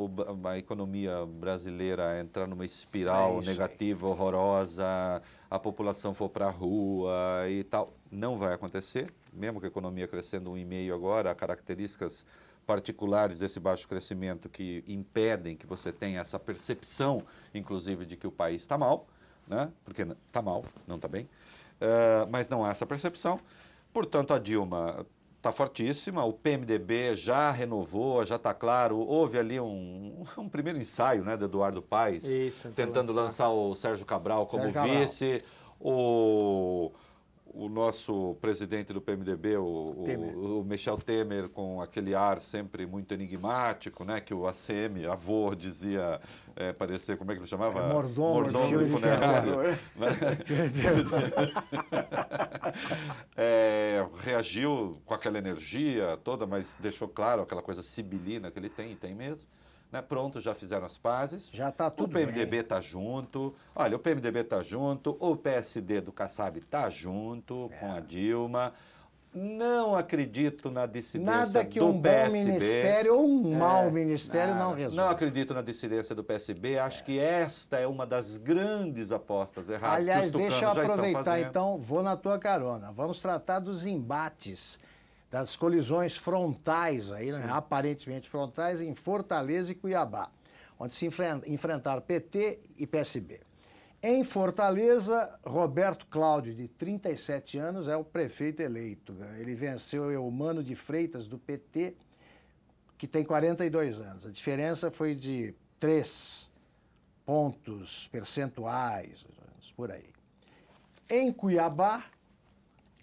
a, economia brasileira entrar numa espiral é negativa, aí. horrorosa, a população for para a rua e tal, não vai acontecer. Mesmo que a economia crescendo 1,5 agora, há características particulares desse baixo crescimento que impedem que você tenha essa percepção, inclusive, de que o país está mal, né? porque está mal, não está bem, uh, mas não há essa percepção. Portanto, a Dilma está fortíssima. O PMDB já renovou, já está claro. Houve ali um, <laughs> um, primeiro ensaio né, do Eduardo Paes, Isso, então, tentando lançar. lançar. o Sérgio Cabral como Sérgio vice. O o nosso presidente do PMDB, o, o, o Michel Temer, com aquele ar sempre muito enigmático, né, que o ACM, avô, dizia é, parecer, como é que ele chamava? É, mordomo, mordomo de funerário. Né? <laughs> é, reagiu com aquela energia toda, mas deixou claro aquela coisa sibilina que ele tem, e tem mesmo. Né? Pronto, já fizeram as pazes. Já está tudo. O PMDB está junto. Olha, o PMDB está junto, o PSD do Kassab está junto é. com a é. Dilma. Não acredito na dissidência Nada que do um bom ministério ou um é, mau
ministério não,
não Não acredito na dissidência do PSB. Acho é. que esta é uma das grandes apostas erradas Aliás, que os deixa eu aproveitar
então, vou na tua carona. Vamos tratar dos embates das colisões frontais, aí, né? aparentemente frontais, em Fortaleza e Cuiabá, onde se enfrentaram PT e PSB. Em Fortaleza, Roberto Cláudio, de 37 anos, é o prefeito eleito. Né? Ele venceu o mano de Freitas, do PT, que tem 42 anos. A diferença foi de 3 pontos percentuais, por aí. Em Cuiabá,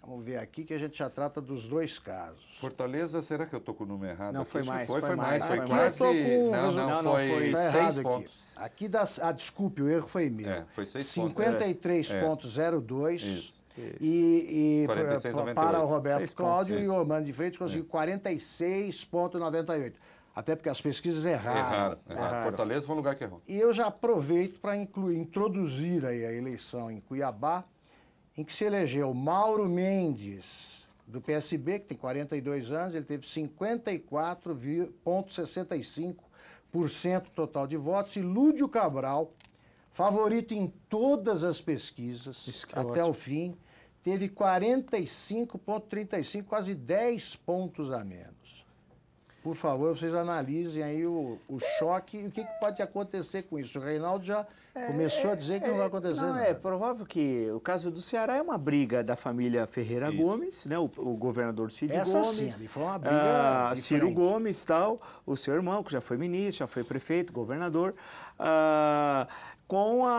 Vamos ver aqui que a gente já trata dos
dois casos. Fortaleza, será que eu estou com o número errado? Não, aqui? foi Acho mais, foi, foi, mais. Foi aqui quase... Com... Não, não, não, não, foi, foi seis aqui. pontos. Aqui, dá... ah, desculpe, o erro foi meu. É, foi seis 53 pontos.
53,02. É. Isso. E, e 46, para o Roberto Cláudio e o é. Romano de Freitas conseguiu é. 46,98. Até porque as pesquisas erraram. Erraram. erraram. erraram. Fortaleza foi um lugar que errou. E eu já aproveito para introduzir aí a eleição em Cuiabá, em que se elegeu Mauro Mendes, do PSB, que tem 42 anos, ele teve 54,65% total de votos, e Lúdio Cabral, favorito em todas as pesquisas é até ótimo. o fim, teve 45,35, quase 10 pontos a menos. Por favor, vocês analisem aí o, o choque e o que, que pode acontecer com isso. O Reinaldo já é, Começou a dizer que não vai é, é, acontecer. Não, é nada. é
provável que o caso do Ceará é uma briga da família Ferreira Isso. Gomes, né? O, o governador Cid Essa Gomes. Sim,
foi uma ah, briga. Ah, Ciro
Gomes tal, o seu irmão, que já foi ministro, já foi prefeito, governador. Ah, com a,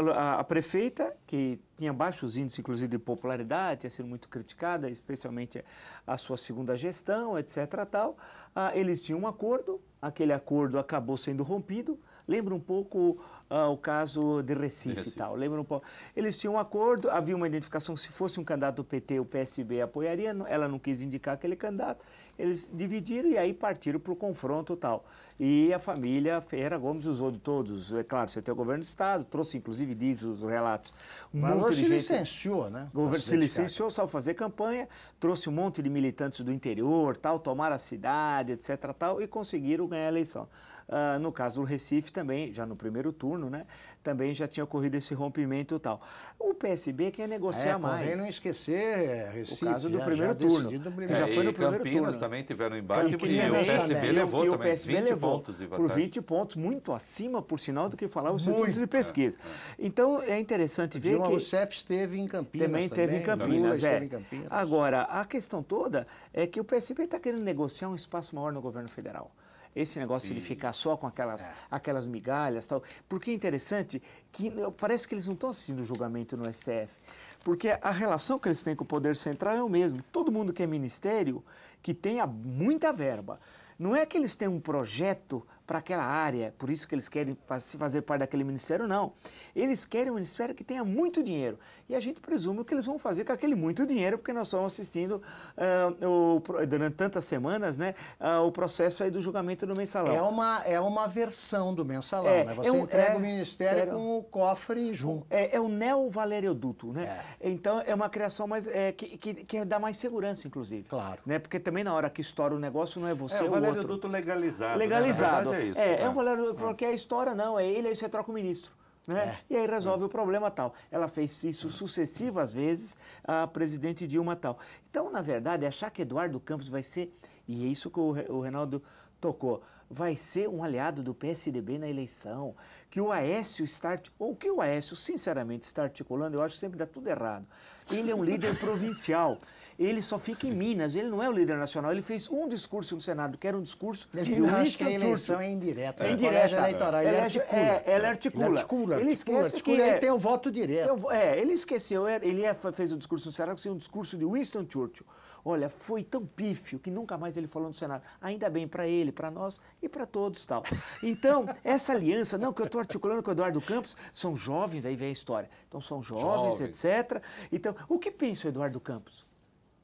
a, a, prefeita, que tinha baixos índices, inclusive, de popularidade, tinha sido muito criticada, especialmente a sua segunda gestão, etc. Tal. Ah, eles tinham um acordo, aquele acordo acabou sendo rompido. Lembra um pouco ah, o caso de Recife, Recife, e tal. Lembra um pouco. Eles tinham um acordo, havia uma identificação, se fosse um candidato do PT, o PSB apoiaria, ela não quis indicar aquele candidato. Eles dividiram e aí partiram para o confronto tal. E a família Ferreira Gomes usou de todos. É claro, você tem o governo do Estado, trouxe inclusive, diz os relatos. Um Mas se licenciou,
né? O governo se licenciou
só para fazer campanha, trouxe um monte de militantes do interior, tal, tomaram a cidade, etc. tal, e conseguiram ganhar a eleição. Uh, no caso do Recife também, já no primeiro turno, né? Também já tinha ocorrido esse rompimento e tal. O PSB quer
negociar é, mais. não esquecer é, Recife. O caso do já, primeiro já turno. Do
primeiro. É, já foi no primeiro Campinas turno. também tiveram embate Campinas, né? e o PSB também. levou e também PSB 20 levou pontos de vantagem. Por 20 pontos, muito acima, por sinal, do que falava o estudos de pesquisa. É, é, então, é interessante ver Dilma que... Rousseff esteve em Campinas também. Esteve em Campinas, é. em Campinas. Agora, a questão toda é que o PSB está querendo negociar um espaço maior no governo federal esse negócio de ficar só com aquelas, é. aquelas migalhas tal. Porque é interessante que né, parece que eles não estão assistindo julgamento no STF. Porque a relação que eles têm com o Poder Central é o mesmo. Todo mundo que é ministério, que tenha muita verba. Não é que eles têm um projeto para aquela área, por isso que eles querem se fazer parte daquele ministério, não. Eles querem um ministério que tenha muito dinheiro. E a gente presume o que eles vão fazer com aquele muito dinheiro, porque nós estamos assistindo uh, o, durante tantas semanas né, uh, o processo aí do julgamento do mensalão. É uma, é uma versão do mensalão, é, né? É você é um, entrega é, o ministério com o cofre junto. É, é o neo-valerioduto, né? É. Então é uma criação mais, é, que, que, que, dá mais segurança, inclusive. Claro. Né? Porque também na hora que estoura o negócio não é você, é, o, Valério Duto
legalizado. Legalizado. Né? É, isso, é, é um
valor, porque é história não, é ele, aí você troca o ministro. Né? É. E aí resolve é. o problema tal. Ela fez isso sucessivas vezes, a presidente Dilma tal. Então, na verdade, achar que Eduardo Campos vai ser, e é isso que o Reinaldo tocou, vai ser um aliado do PSDB na eleição, que o Aécio está, ou que o Aécio sinceramente está articulando, eu acho que sempre dá tudo errado. Ele é um líder provincial ele só fica em Minas, ele não é o líder nacional. Ele fez um discurso no Senado, que era um discurso ele de acho que a eleição é
indireta. É né? indireta. eleitoral, ele, ele articula. É, ela articula. Ele, articula, ele esquece articula, que... Ele é, tem o voto direto.
É, ele esqueceu, é, ele é, fez um discurso no Senado, que foi um discurso de Winston Churchill. Olha, foi tão pífio que nunca mais ele falou no Senado. Ainda bem para ele, para nós e para todos tal. Então, essa aliança, não, que eu estou articulando com o Eduardo Campos, são jovens, aí vem a história. Então, são jovens, jovens. etc. Então, o que pensa o Eduardo Campos?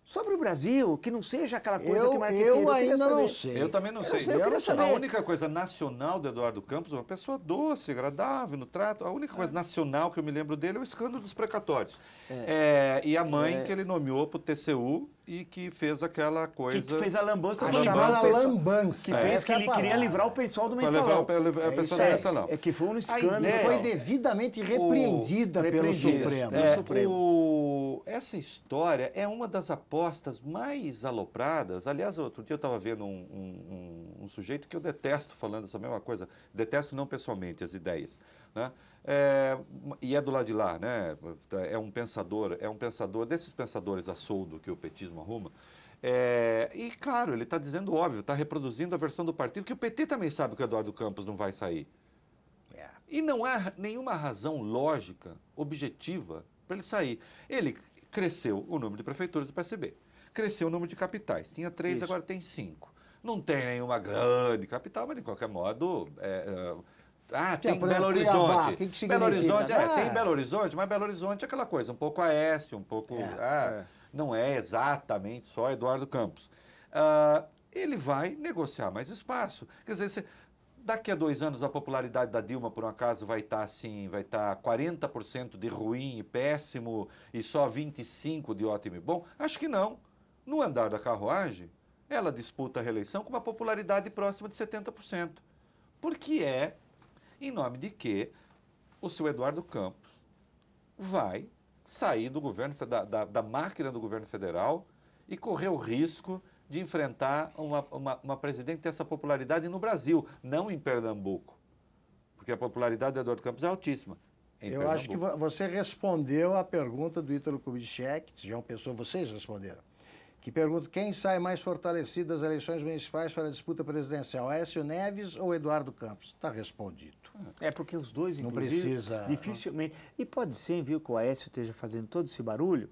sobre o Brasil, que não seja aquela coisa eu, que mais Eu, eu ainda saber. não sei. Eu também não eu sei. sei. Eu não A
única coisa nacional do Eduardo Campos, é uma pessoa doce, agradável no trato, a única coisa é. nacional que eu me lembro dele é o escândalo dos precatórios. É. É, e a mãe é. que ele nomeou para o TCU e que fez aquela coisa... Que, que fez a lambança. A chamada lambança. Que fez que é ele queria livrar o pessoal do mensalão. Para livrar o, o pessoal do mensalão. É que foi um escândalo. A ideia, foi devidamente repreendida o... pelo Supremo. É, o Supremo essa história é uma das apostas mais alopradas. Aliás, outro dia eu estava vendo um, um, um, sujeito que eu detesto falando essa mesma coisa. Detesto não pessoalmente as ideias. Né? É, e é do lado de lá, né? É um pensador, é um pensador, desses pensadores a soldo que o petismo arruma. É, e claro, ele está dizendo óbvio, está reproduzindo a versão do partido, que o PT também sabe que o Eduardo Campos não vai sair. É. E não há nenhuma razão lógica, objetiva, para ele sair. Ele Cresceu o número de prefeituras do PSB. Cresceu o número de capitais. Tinha três, Isso. agora tem cinco. Não tem nenhuma grande capital, mas de qualquer modo. É, é ah, tem, tem Belo Horizonte. Que que Belo Horizonte, ah. é, tem ah. Belo Horizonte, mas Belo Horizonte é aquela coisa, um pouco aécio um pouco. É. Ah, é. não é exatamente só Eduardo Campos. Ah, ele vai negociar mais espaço. Quer dizer, Daqui a dois anos a popularidade da Dilma, por um acaso, vai estar tá, assim, vai estar tá 40% de ruim e péssimo e só 25% de ótimo e bom? Acho que não. No andar da carruagem, ela disputa a reeleição com uma popularidade próxima de 70%. Porque é em nome de que o seu Eduardo Campos vai sair do governo, da, da, da máquina do governo federal e correr o risco de enfrentar uma, uma, uma presidente que tem essa popularidade no Brasil, não em Pernambuco. Porque a popularidade do Eduardo Campos é altíssima. Eu Pernambuco. acho que
você respondeu a pergunta do Ítalo Kubitschek, já é uma pessoa, vocês responderam, que pergunta quem sai mais fortalecido das eleições municipais para a disputa presidencial, Aécio Neves ou Eduardo
Campos? Está respondido. É porque os dois, inclusive, não precisa. dificilmente... E pode ser, viu, que o Aécio esteja fazendo todo esse barulho,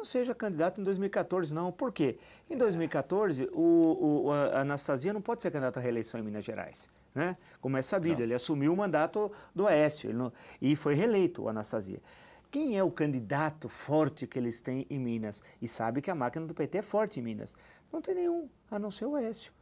não seja candidato em 2014, não. Por quê? Em 2014, o, o Anastasia não pode ser candidato à reeleição em Minas Gerais. Né? Como é sabido, não. ele assumiu o mandato do Aécio não, e foi reeleito o Anastasia. Quem é o candidato forte que eles têm em Minas? E sabe que a máquina do PT é forte em Minas. Não tem nenhum, a não ser o Aécio.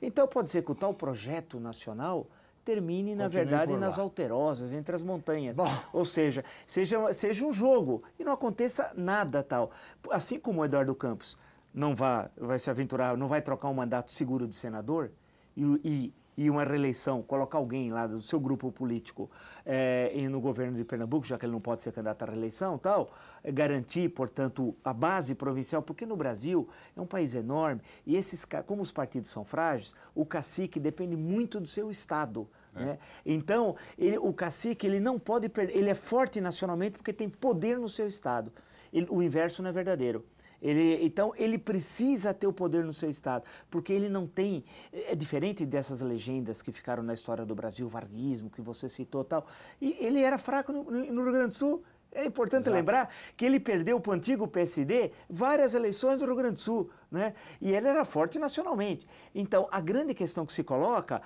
Então pode ser que o tal projeto nacional termine, na verdade, nas Alterosas, entre as montanhas. Bom. Ou seja, seja, seja um jogo e não aconteça nada tal. Assim como o Eduardo Campos não vai, vai se aventurar, não vai trocar um mandato seguro de senador e, e, e uma reeleição, colocar alguém lá do seu grupo político é, no governo de Pernambuco, já que ele não pode ser candidato à reeleição tal, é, garantir, portanto, a base provincial, porque no Brasil é um país enorme e esses, como os partidos são frágeis, o cacique depende muito do seu estado é. Né? Então, ele, o cacique ele não pode perder, ele é forte nacionalmente porque tem poder no seu estado. Ele, o inverso não é verdadeiro. Ele, então, ele precisa ter o poder no seu estado, porque ele não tem. É, é diferente dessas legendas que ficaram na história do Brasil, varguismo, que você citou tal. E ele era fraco no, no Rio Grande do Sul. É importante Exato. lembrar que ele perdeu para o antigo PSD várias eleições do Rio Grande do Sul, né? e ele era forte nacionalmente. Então, a grande questão que se coloca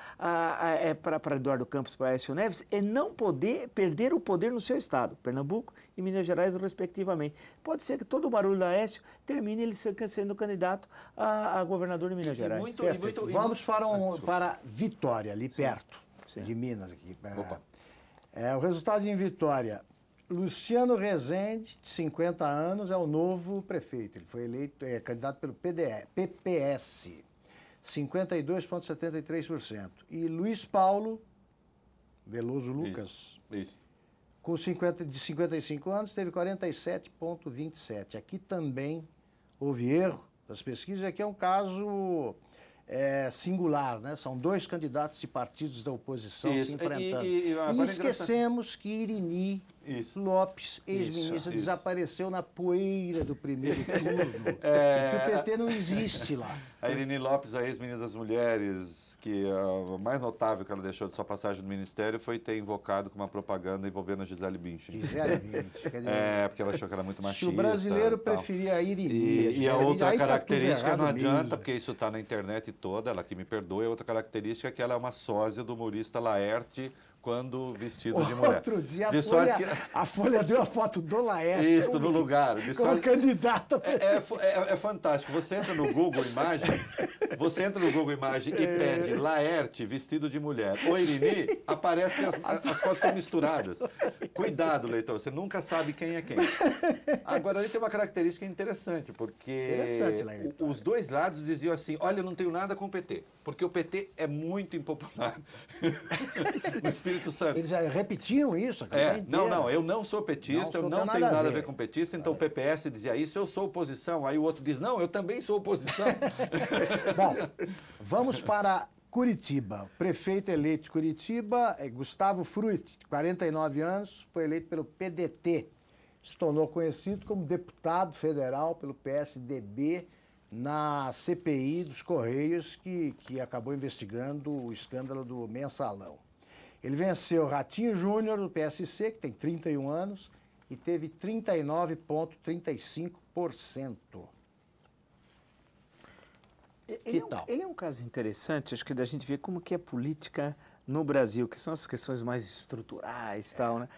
é para Eduardo Campos, para Aécio Neves, é não poder perder o poder no seu estado, Pernambuco e Minas Gerais, respectivamente. Pode ser que todo o barulho da Aécio termine ele sendo candidato a, a governador de Minas Gerais. Muito, muito, Vamos para, um, para Vitória, ali Sim. perto
Sim. de Minas. Aqui. É. Opa. É, o resultado em Vitória, Luciano Rezende, de 50 anos, é o novo prefeito. Ele foi eleito, é candidato pelo PDE, PPS, 52,73%. E Luiz Paulo Veloso Lucas, isso, isso. com 50, de 55 anos, teve 47,27%. Aqui também houve erro das pesquisas. Aqui é um caso é, singular, né? São dois candidatos de partidos da oposição isso. se enfrentando. E, e, é e, e esquecemos que Irini isso. Lopes, ex-ministro, desapareceu na poeira do primeiro <laughs> turno.
é... Que o PT não existe lá. A Irene Lopes, a ex-ministra das Mulheres, que ah, o mais notável que ela deixou de sua passagem no ministério foi ter invocado com uma propaganda envolvendo a Gisele Bündchen. Gisele Bündchen. é, porque ela achou que era muito machista. Se o brasileiro preferia a Irene. E, e a outra Aí tá característica, tá não adianta, mesmo. porque isso está na internet toda, ela que me perdoe, a outra característica é que ela é uma sósia do humorista Laerte, quando vestido de mulher. Outro dia de a, Folha, que... a Folha deu
a foto do Laerte. Isso, no lugar. De como sorte...
candidata. É, é, é, é, fantástico. Você entra no Google Imagem, você entra no Google Imagem e é. pede Laerte vestido de mulher ou Irini, aparecem as, as fotos são misturadas. Cuidado, leitor, você nunca sabe quem é quem. Agora, ele tem uma característica interessante, porque interessante, né, os dois lados diziam assim, olha, eu não tenho nada com o PT, porque o PT é muito impopular. <laughs> Espírito Santo. Eles repetiam isso. É, não, não, eu não sou petista, não eu não nada tenho nada a ver. a ver, com petista, então o é. PPS dizia isso, eu sou oposição. Aí o outro diz, não, eu também sou oposição. <laughs>
Bom, vamos para Curitiba. Prefeito eleito de Curitiba é Gustavo Fruit, 49 anos, foi eleito pelo PDT. Se tornou conhecido como deputado federal pelo PSDB na CPI dos Correios, que, que acabou investigando o escândalo do mensalão. Ele venceu Ratinho Júnior do PSC, que tem 31 anos, e teve
39,35%. Ele, que tal? É um, ele é um caso interessante, acho que da gente ver como que é política no Brasil, que são as questões mais estruturais e é. tal, né?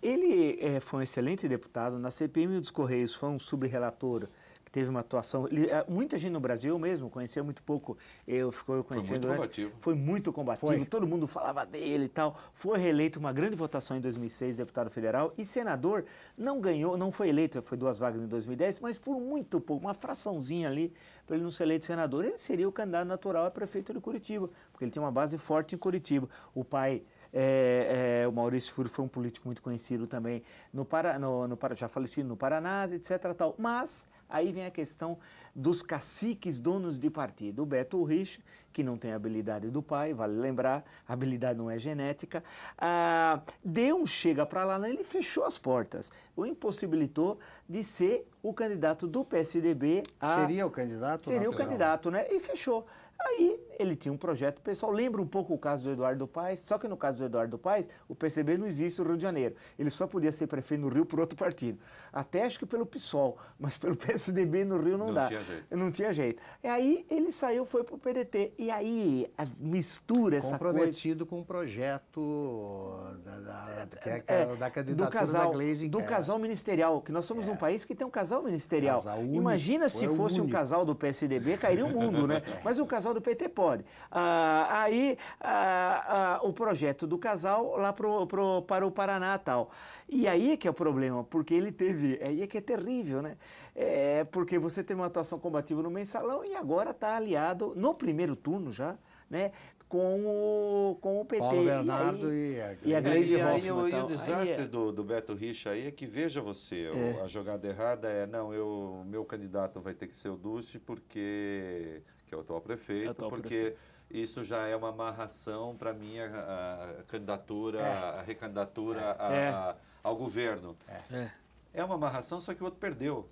Ele é, foi um excelente deputado, na CPMI dos Correios foi um subrelator, teve uma atuação. É, muita gente no Brasil mesmo conhecia muito pouco, eu ficou conhecendo. Foi muito durante, né? combativo. Foi muito combativo, foi. todo mundo falava dele e tal. Foi reeleito uma grande votação em 2006, deputado federal e senador. Não ganhou, não foi eleito, foi duas vagas em 2010, mas por muito pouco, uma fraçãozinha ali, para ele não ser eleito senador. Ele seria o candidato natural a prefeito de Curitiba, porque ele tem uma base forte em Curitiba. O pai. É, é, o Maurício Furo foi um político muito conhecido também no, no, no já falecido no Paraná, etc. Tal. Mas Aí vem a questão dos caciques donos de partido. O Beto Rich, que não tem habilidade do pai, vale lembrar, habilidade não é genética, ah, deu um chega para lá, né? ele fechou as portas, o impossibilitou de ser o candidato do PSDB a... Seria o candidato? Seria o candidato, né? E fechou. Aí ele tinha um projeto pessoal. Lembra um pouco o caso do Eduardo Paes, só que no caso do Eduardo Paes, o PCB não existe no Rio de Janeiro. Ele só podia ser prefeito no Rio por outro partido. Até acho que pelo PSOL, <laughs> mas pelo PSDB no Rio não, não dá. Tinha jeito. Não tinha jeito. E aí ele saiu, foi para o PDT. E aí mistura essa coisa. Comprometido com o projeto da, da, é, é é, da, é, da candidatura do casal, da Glaze. Do é. casal ministerial, que nós somos é. um país que tem um casal ministerial. Casal Imagina se fosse um casal do PSDB, cairia o mundo, né? <laughs> Mas o casal pessoal do PT pode. Ah, aí ah, ah, o projeto do casal lá pro, pro, para o Paraná tal. E aí é que é o problema, porque ele teve. Aí é, é que é terrível, né? É porque você teve uma atuação combativa no mensalão e agora está aliado no primeiro turno já. Né, com o, com o PT. Paulo Bernardo e, aí, e, a, e a Gleisi
E, e o desastre aí, é. do, do Beto Richa aí é que, veja você, é. a jogada errada é, não, eu, meu candidato vai ter que ser o Dulce porque que é o atual prefeito, é atual porque prefeito. isso já é uma amarração para minha a, a candidatura, é. a recandidatura é. É. a, ao governo. É. é uma amarração, só que o outro perdeu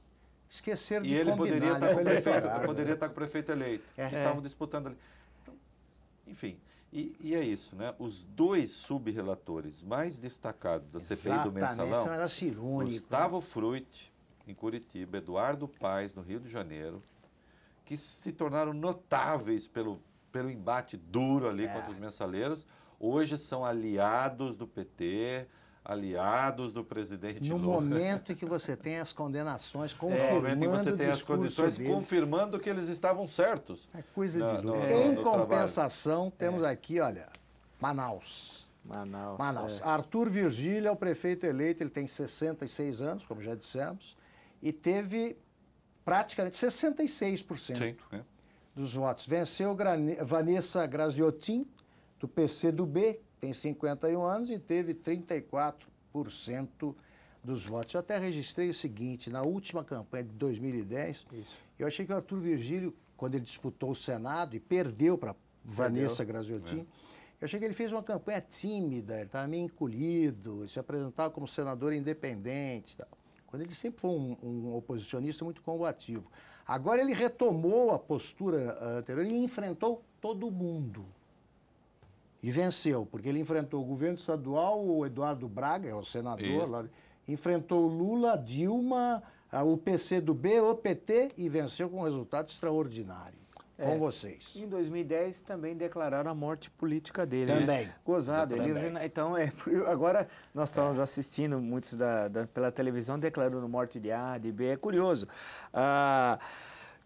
esquecer de e ele poderia estar né? tá com o prefeito, né? poderia tá estar com o prefeito eleito, é. que estavam disputando ali. Então, enfim, e, e, é isso, né? Os dois subrelatores mais destacados da CPI do Mensalão, Gustavo né? Fruit, em Curitiba, Eduardo Paes, no Rio de Janeiro, que se tornaram notáveis pelo, pelo embate duro ali é. contra os mensaleiros, hoje são aliados do PT, aliados do presidente no Lula. No
momento em que você tem as condenações confirmando <laughs> é, no momento em que você tem as condições deles.
confirmando que eles estavam certos. É coisa de Em compensação,
temos é. aqui, olha, Manaus. Manaus. Manaus. É. Arthur Virgílio é o prefeito eleito, ele tem 66 anos, como já dissemos, e teve praticamente 66% Sim, é. dos votos. Venceu Vanessa Graziotin, do PC do B, tem 51 anos e teve 34% dos votos. Eu até registrei o seguinte, na última campanha de 2010, Isso. eu achei que o Arthur Virgílio, quando ele disputou o Senado e perdeu para Vanessa Graziotin, é. Eu achei que ele fez uma campanha tímida, ele estava meio encolhido, ele se apresentava como senador independente. Tal quando ele sempre foi um, um, oposicionista muito combativo. Agora ele retomou a postura ah, anterior e enfrentou todo mundo. E venceu, porque ele enfrentou o governo estadual, o Eduardo Braga, é o senador, lá, enfrentou Lula, Dilma, ah, o PC do B, o PT e venceu com um resultado extraordinário. É. com vocês.
Em 2010 também declararam a morte política dele. Né? Também. Né? Gozado. Ele, também. então, é, <laughs> agora nós estamos é. assistindo muitos da, da, pela televisão declarando morte de A, de B. É curioso. Ah,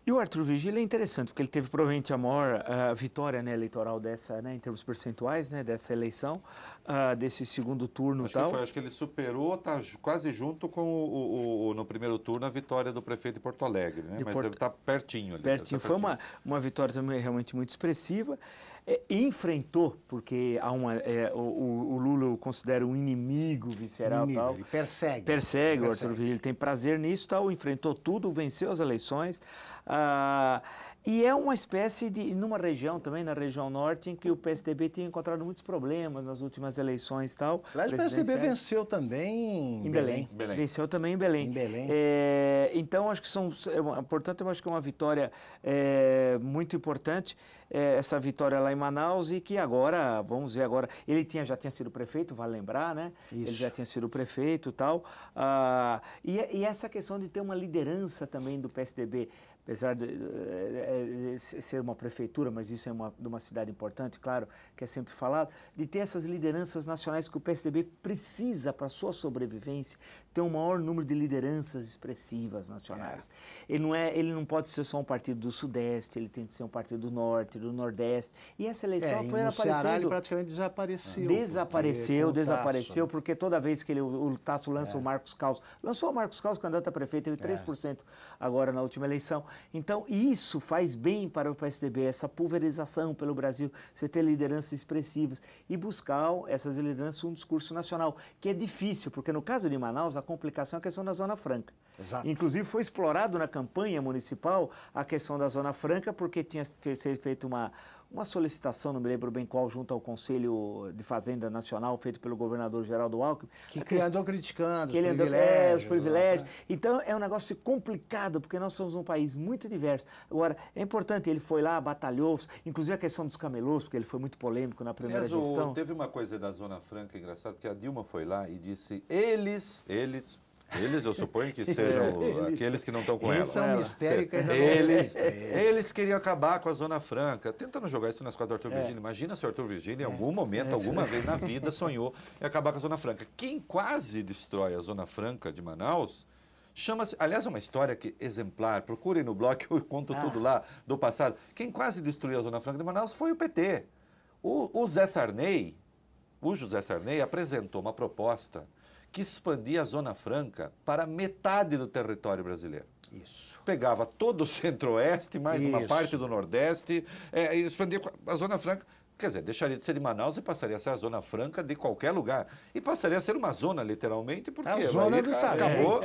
e o Arthur Vigília é interessante, porque ele teve provavelmente a maior uh, vitória né, eleitoral dessa, né, em termos percentuais, né, dessa eleição, uh, desse segundo turno acho tal. Que foi,
acho que ele superou, tá quase junto com o, o, o, no primeiro turno, a vitória do prefeito de Porto Alegre, né? De Mas Porto... está pertinho ali. Pertinho. Tá pertinho. Foi uma,
uma vitória também realmente muito expressiva é, enfrentou, porque há uma, é, o, o, Lula o considera um inimigo visceral. Inimigo, tal, ele persegue. Persegue, persegue. o Arthur ele tem prazer nisso, tal, enfrentou tudo, venceu as eleições. Ah, e é uma espécie de, numa região também, na região norte, em que o PSDB tinha encontrado muitos problemas nas últimas eleições e tal. Aliás, o PSDB venceu
também em, Belém. Belém. Belém.
Venceu também em Belém. Em Belém. É, então, acho que são, é portanto, eu acho que é uma vitória é, muito importante, é, essa vitória lá em Manaus e que agora, vamos ver agora, ele tinha, já tinha sido prefeito, vale lembrar, né? Isso. Ele já tinha sido prefeito tal. Ah, e, e essa questão de ter uma liderança também do PSDB, apesar de, de, eh, de, eh, ser uma prefeitura, mas isso é uma, de uma cidade importante, claro, que é sempre falado, de ter essas lideranças nacionais que o PSDB precisa para sua sobrevivência, tem o maior número de lideranças expressivas nacionais. É. Ele, não é, ele não pode ser só um partido do Sudeste, ele tem que ser um partido do Norte, do Nordeste.
E essa eleição é, foi e no Ceará ele praticamente desapareceu. Desapareceu, porque, desapareceu,
é né? porque toda vez que ele, o, Tasso lança é. o Marcos Caos, lançou o Marcos Caos candidato a prefeito, teve 3% é. agora na última eleição. Então, isso faz bem para o PSDB, essa pulverização pelo Brasil, você ter lideranças expressivas e buscar essas lideranças um discurso nacional, que é difícil, porque no caso de Manaus, a complicação é a questão da Zona Franca. Exato. Inclusive foi explorado na campanha municipal a questão da Zona Franca, porque tinha feito uma, uma solicitação, não me lembro bem qual, junto ao Conselho de Fazenda Nacional, feito pelo governador Geraldo Alckmin. Que, que andou criticando que os, privilégios, andou, é, os privilégios. Né? Então é um negócio complicado, porque nós somos um país muito diverso. Agora, é importante, ele foi lá, batalhou, inclusive a questão dos camelôs, porque ele foi muito polêmico na primeira Mas, gestão.
Teve uma coisa da Zona Franca engraçada, que a Dilma foi lá e disse, eles, eles eles, eu suponho que <laughs> é, sejam aqueles que não estão com eles ela. São é ela. mistério que é eles, eles queriam acabar com a Zona Franca, tentando jogar isso nas costas do Arthur é. Virgínia. Imagina se o Arthur Virgínia, em algum momento, é. alguma vez na vida, <laughs> sonhou em acabar com a Zona Franca. Quem quase destrói a Zona Franca de Manaus chama-se. Aliás, é uma história que, exemplar. Procurem no blog, <laughs> eu conto ah. tudo lá do passado. Quem quase destruiu a Zona Franca de Manaus foi o PT. O, o Zé Sarney, o José Sarney, apresentou uma proposta que expandia a Zona Franca para metade do território brasileiro. Isso. Pegava todo o <laughs> centro-oeste, mais Isso. uma parte do nordeste, é, expandia a Zona Franca Quer dizer, deixaria de ser de Manaus e passaria a ser a Zona Franca de qualquer lugar. E passaria a ser uma zona, literalmente, porque a zona aí, do Saré. acabou.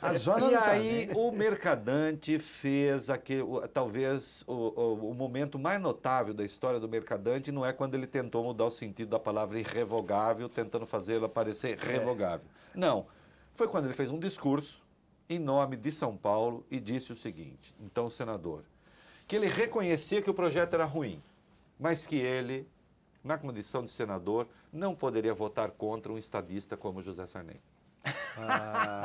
a zona e do aí o mercadante fez aquele, o, talvez o, o, o, momento mais notável da história do mercadante não é quando ele tentou mudar o sentido da palavra irrevogável, tentando fazê-lo aparecer é. revogável. É. Não. Foi quando ele fez um discurso em nome de São Paulo e disse o seguinte, então senador, que ele reconhecia que o projeto era ruim mas que ele, na condição de senador, não poderia votar contra um estadista como José Sarney. Ah,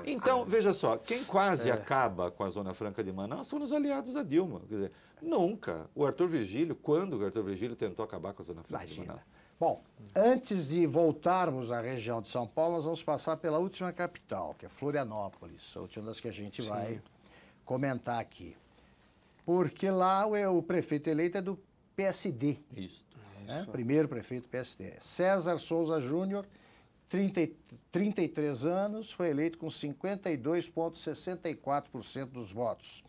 né? é, então, sim. veja só, quem quase é. acaba com a Zona Franca de Manaus foram os aliados da Dilma. Quer dizer, nunca o Arthur Virgílio, quando o Arthur Virgílio tentou acabar com a Zona Franca Imagina. de Manaus.
Bom, antes de voltarmos à região de São Paulo, nós vamos passar pela última capital, que é Florianópolis, a última das que a gente sim. vai comentar aqui. Porque lá é o prefeito eleito é do PSD. Isso. Né? É Primeiro prefeito PSD. César Souza Júnior, 33 anos, foi eleito com 52,64% dos votos.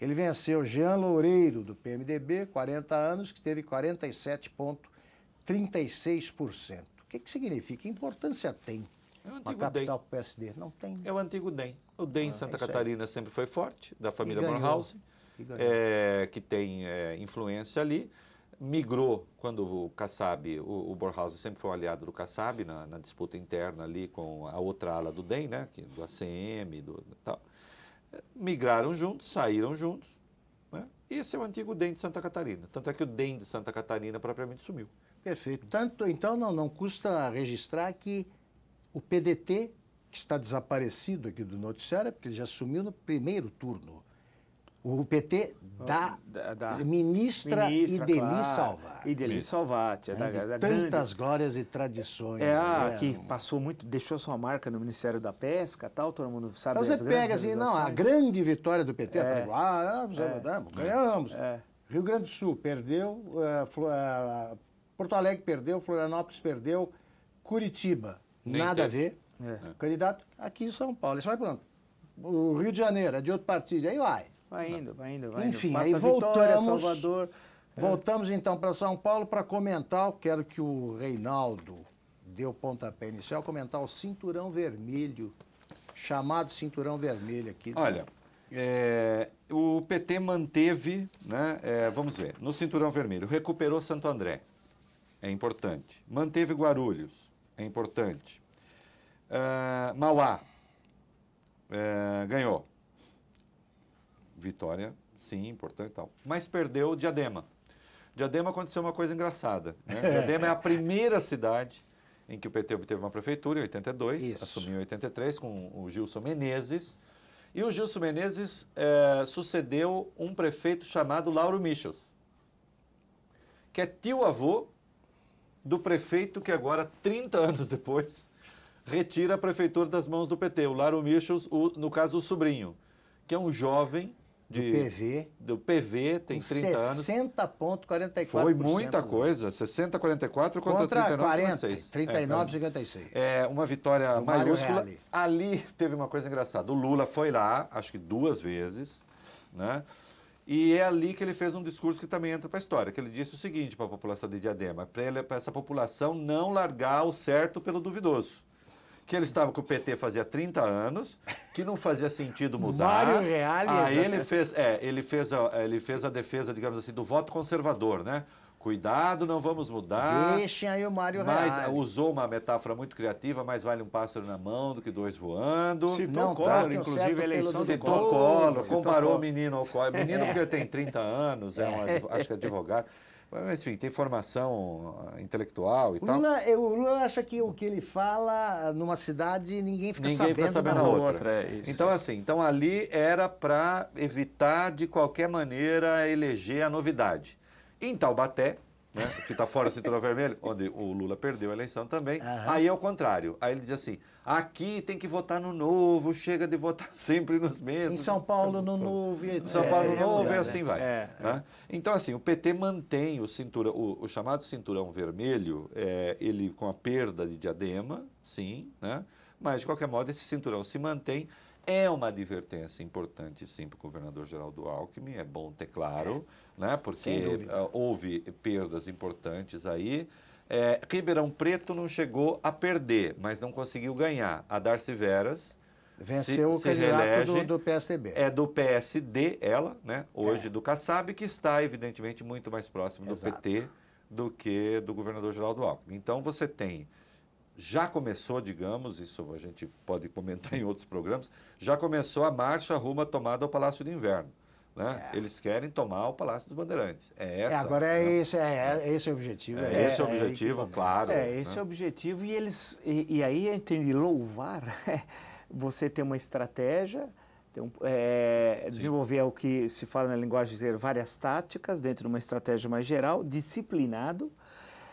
Ele venceu Jean Loureiro, do PMDB, 40 anos, que teve 47,36%. O que, que significa? Que importância tem
é uma capital
DEM. PSD? Não tem. É o
antigo DEM. O DEM ah, em Santa é Catarina sempre foi forte, da família Bronhausen, é, que tem é, influência ali migrou quando o Kassab, o, o Borhausen sempre foi um aliado do Kassab na, na, disputa interna ali com a outra ala do DEM, né, que, do ACM, do, tal. Migraram juntos, saíram juntos. Né? Esse é o antigo DEM de Santa Catarina. Tanto é que o DEM de Santa Catarina propriamente sumiu. Perfeito. Tanto,
então, não, não custa registrar que o PDT, que está desaparecido aqui do noticiário, é porque ele já sumiu no primeiro turno. O PT da,
da, da ministra, ministra Ideli claro. Salvati. Ideli Salvati. É da, é, da tantas grande... glórias e tradições. É, a, é, né? que passou muito, deixou sua marca no Ministério da Pesca tal, todo mundo sabe Então você pega assim, não, a grande vitória do
PT é, é ah, é, ganhamos. É. Rio Grande do Sul perdeu, uh, eh, Fl uh, eh, Porto Alegre perdeu, Florianópolis perdeu, Curitiba, Nem nada teve. a ver. Candidato aqui em São Paulo. Isso vai pronto. O Rio de Janeiro é de outro partido, aí vai. Vai indo, vai indo, vai Enfim, indo. Enfim, aí voltamos. Vitória, Salvador. É. Voltamos então para São Paulo para comentar. Quero que o Reinaldo dê o pontapé inicial, comentar o cinturão vermelho, chamado cinturão vermelho aqui. Olha,
é, o PT manteve, né, é, vamos ver, no cinturão vermelho, recuperou Santo André, é importante. Manteve Guarulhos, é importante. Ah, é, Mauá, ganhou vitória, sim, importante e tal. Mas perdeu Diadema. Diadema aconteceu uma coisa engraçada. Né? <laughs> Diadema é a primeira cidade em que o PT obteve uma prefeitura, em 82, Isso. assumiu em 83 com o Gilson Menezes. E o Gilson Menezes é, sucedeu um prefeito chamado Lauro Michels, que é tio-avô do prefeito que agora, 30 anos depois, retira a prefeitura das mãos do PT, o Lauro Michels, o, no caso o sobrinho, que é um jovem de, do PV. Do PV, tem 30 anos.
60,44%. Foi muita
coisa. 60,44 contra, contra 39,56. É, é. é, uma vitória do maiúscula. Ali teve uma coisa engraçada. O Lula foi lá, acho que duas vezes, né? E é ali que ele fez um discurso que também entra para a história, que ele disse o seguinte para a população de Diadema, para essa população não largar o certo pelo duvidoso que ele estava com o PT fazia 30 anos, que não fazia sentido mudar. Mário Reale. Aí ele fez, é, ele fez, a, ele fez a defesa, digamos assim, do voto conservador, né? Cuidado, não vamos mudar.
Deixem aí o Mário Mas Reale.
usou uma metáfora muito criativa, mais vale um pássaro na mão do que dois voando. Citou não tá Collor, inclusive, eleição Citou Collor. colo, comparou o menino ao Collor. Menino <laughs> é. porque ele tem 30 anos, é um, acho que é advogado. Mas, enfim, tem formação ah, intelectual e o Lula,
tal. É, o Lula acha que o que ele fala numa cidade ninguém fica ninguém sabendo, fica sabendo na outra. outra
é isso, então, assim, então ali era para evitar de qualquer maneira eleger a novidade. Em Taubaté, né, que está fora do cinturão vermelho, onde o Lula perdeu a eleição também. Aí é o contrário. Aí ele diz assim: aqui tem que votar no novo, chega de votar <laughs> sempre nos mesmos. Em São Paulo, no novo. Em São Paulo, no novo, e assim vai. É, né? é. Então, assim, o PT mantém o, o, o chamado cinturão vermelho, é, ele com a perda de diadema, sim, né? mas de qualquer modo esse cinturão se mantém é uma advertência importante, sim, para o governador Geraldo Alckmin, é bom ter claro, é. né, porque houve perdas importantes aí. É, Ribeirão Preto não chegou a perder, mas não conseguiu ganhar. A Darcy Veras venceu se, o candidato do, do, PSDB. É do PSD, ela, né, hoje é. do Kassab, que está, evidentemente, muito mais próximo do PT do que do governador Geraldo Alckmin. Então, você tem já começou, digamos, isso a gente pode comentar em outros programas, já começou a marcha rumo à tomada ao Palácio do Inverno. Né? É. Eles querem tomar o Palácio dos Bandeirantes. É, é essa. É, agora
é, né? esse, é, é, esse o objetivo. É, é esse o é objetivo, claro. É né? esse né? o objetivo. E, eles, e, e aí, entendi louvar, <laughs> né? você ter uma estratégia, é, desenvolver o que se fala na linguagem de várias táticas dentro de uma estratégia mais geral, disciplinado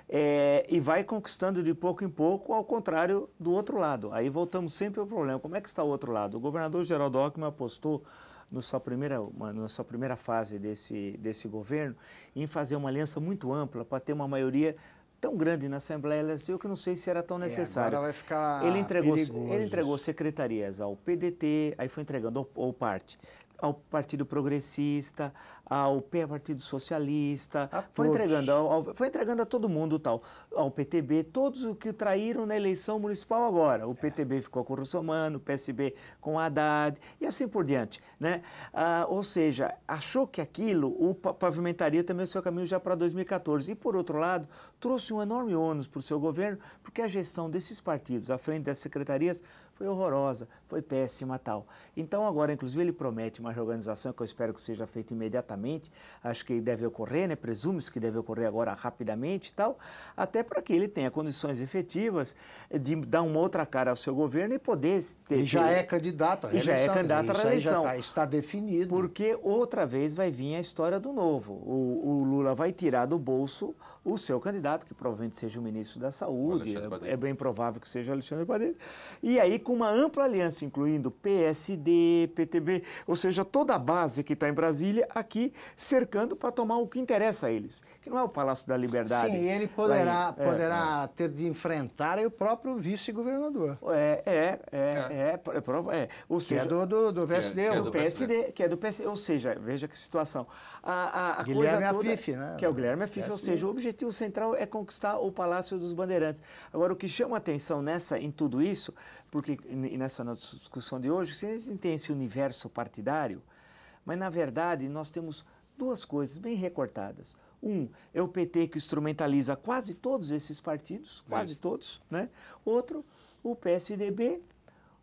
é, e vai conquistando de pouco em pouco, ao contrário do outro lado. Aí voltamos sempre ao problema: como é que está o outro lado? O governador Geraldo Alckmin apostou no sua primeira, na sua primeira fase desse, desse governo em fazer uma aliança muito ampla para ter uma maioria tão grande na Assembleia Legislativa que não sei se era tão é, necessário. É, vai
ficar ele entregou, ele entregou
secretarias ao PDT, aí foi entregando ao, ao PARTE, ao Partido Progressista, ao Partido Socialista, a foi entregando, ao, ao, foi entregando a todo mundo tal, ao PTB, todos os que o traíram na eleição municipal agora. O PTB é. ficou com o Russomano, o PSB com o Haddad e assim por diante. Né? Ah, ou seja, achou que aquilo o pavimentaria também o seu caminho já para 2014. E por outro lado, trouxe um enorme ônus para o seu governo, porque a gestão desses partidos à frente das secretarias foi horrorosa, foi péssima tal. Então agora, inclusive, ele promete uma reorganização que eu espero que seja feita imediatamente, acho que deve ocorrer, né? presume-se que deve ocorrer agora rapidamente e tal, até para que ele tenha condições efetivas de dar uma outra cara ao seu governo e poder ter... E já é candidato à reeleição. E já é candidato à reeleição. já tá, está definido. Porque outra vez vai vir a história do novo. O, o Lula vai tirar do bolso o seu candidato, que provavelmente seja o ministro da Saúde, é, é, bem provável que seja o Alexandre Padilha, e aí com uma ampla aliança, incluindo PSD, PTB, ou seja, toda a base que está em Brasília aqui cercando para tomar o que interessa a eles, que não é o Palácio da Liberdade. Sim, ele poderá, é, poderá é, ter de enfrentar o próprio vice-governador. É, é, é, é, ou seja, é que é do, do, do PSD. Que é, do PSD, que é do PSD, ou seja, veja que situação. A, a, a Guilherme coisa é toda, Afife, né? Que é o Guilherme é Afife, ou seja, o objetivo objetivo central é conquistar o Palácio dos Bandeirantes. Agora, o que chama atenção nessa, em tudo isso, porque nessa nossa discussão de hoje, se a gente tem esse universo partidário, mas na verdade nós temos duas coisas bem recortadas. Um é o PT que instrumentaliza quase todos esses partidos, quase é. todos, né? Outro, o PSDB,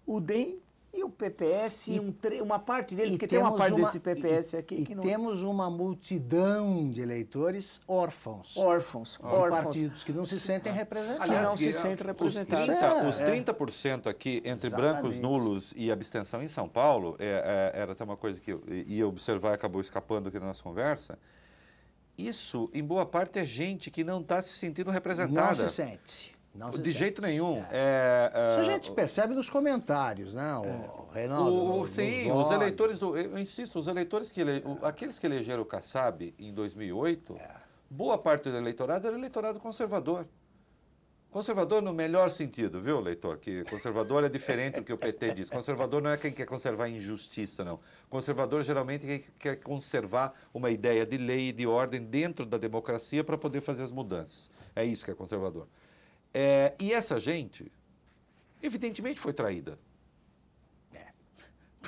o DEM e o PPS, e, um uma parte dele, porque tem uma parte uma, desse PPS e, aqui e que não...
temos uma multidão de eleitores órfãos. Órfãos. órfãos. partidos que não se sentem ah, representados.
que não se ah, sentem representados. É. Os 30%, os 30 aqui, entre Exatamente. brancos, nulos e abstenção em São Paulo, é, é, era até uma coisa que eu ia observar e acabou escapando aqui na nossa conversa, isso, em boa parte, é gente que não está se sentindo representada. Não se sente. Não de jeito nenhum. É. É, Isso é, a gente percebe
nos comentários, né, o é. Reinaldo? O, no, sim, os
eleitores do. Eu insisto, os eleitores que. Ele, aqueles que elegeram o Kassab em 2008, é. boa parte do eleitorado era eleitorado conservador. Conservador no melhor sentido, viu, leitor? Que conservador é diferente do que o PT diz. Conservador não é quem quer conservar injustiça, não. Conservador geralmente é quem quer conservar uma ideia de lei e de ordem dentro da democracia para poder fazer as mudanças. É isso que é conservador. É, e essa gente, evidentemente, foi traída. É.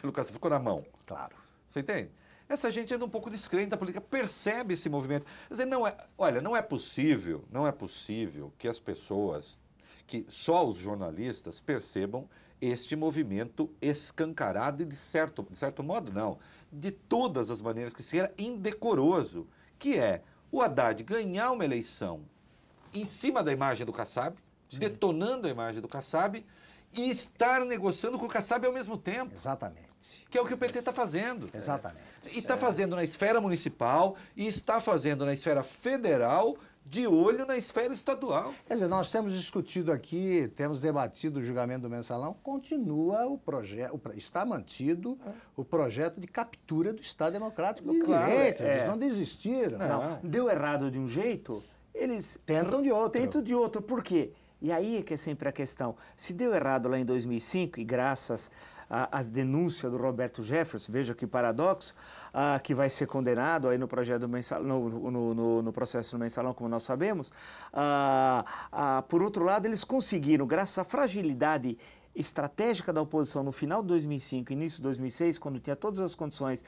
Pelo caso, ficou na mão. Claro. Você entende? Essa gente anda um pouco descrente da política, percebe esse movimento. Quer dizer, não é, olha, não é possível, não é possível que as pessoas, que só os jornalistas percebam este movimento escancarado e, de certo, de certo modo, não, de todas as maneiras que seja, indecoroso, que é o Haddad ganhar uma eleição em cima da imagem do Kassab, Sim. detonando a imagem do Kassab e estar negociando com o Kassab ao mesmo tempo. Exatamente. Que é o que o PT está fazendo. Exatamente. E está fazendo na esfera municipal e está fazendo na esfera federal de olho na esfera estadual. Quer dizer, nós temos
discutido aqui, temos debatido o julgamento do mensalão, continua o projeto, está mantido é. o projeto de captura do Estado Democrático do claro, Direito. É. Eles não
desistiram. Não, não. Deu errado de um jeito, eles tentam de outro. Tentam de outro. Por quê? E aí é que é sempre a questão. Se deu errado lá em 2005, e graças às denúncias do Roberto Jefferson, veja que paradoxo, a, ah, que vai ser condenado aí no projeto do no, no, no, no processo do mensalão, como nós sabemos. A, ah, a, ah, por outro lado, eles conseguiram, graças à fragilidade estratégica da oposição no final de 2005, início de 2006, quando tinha todas as condições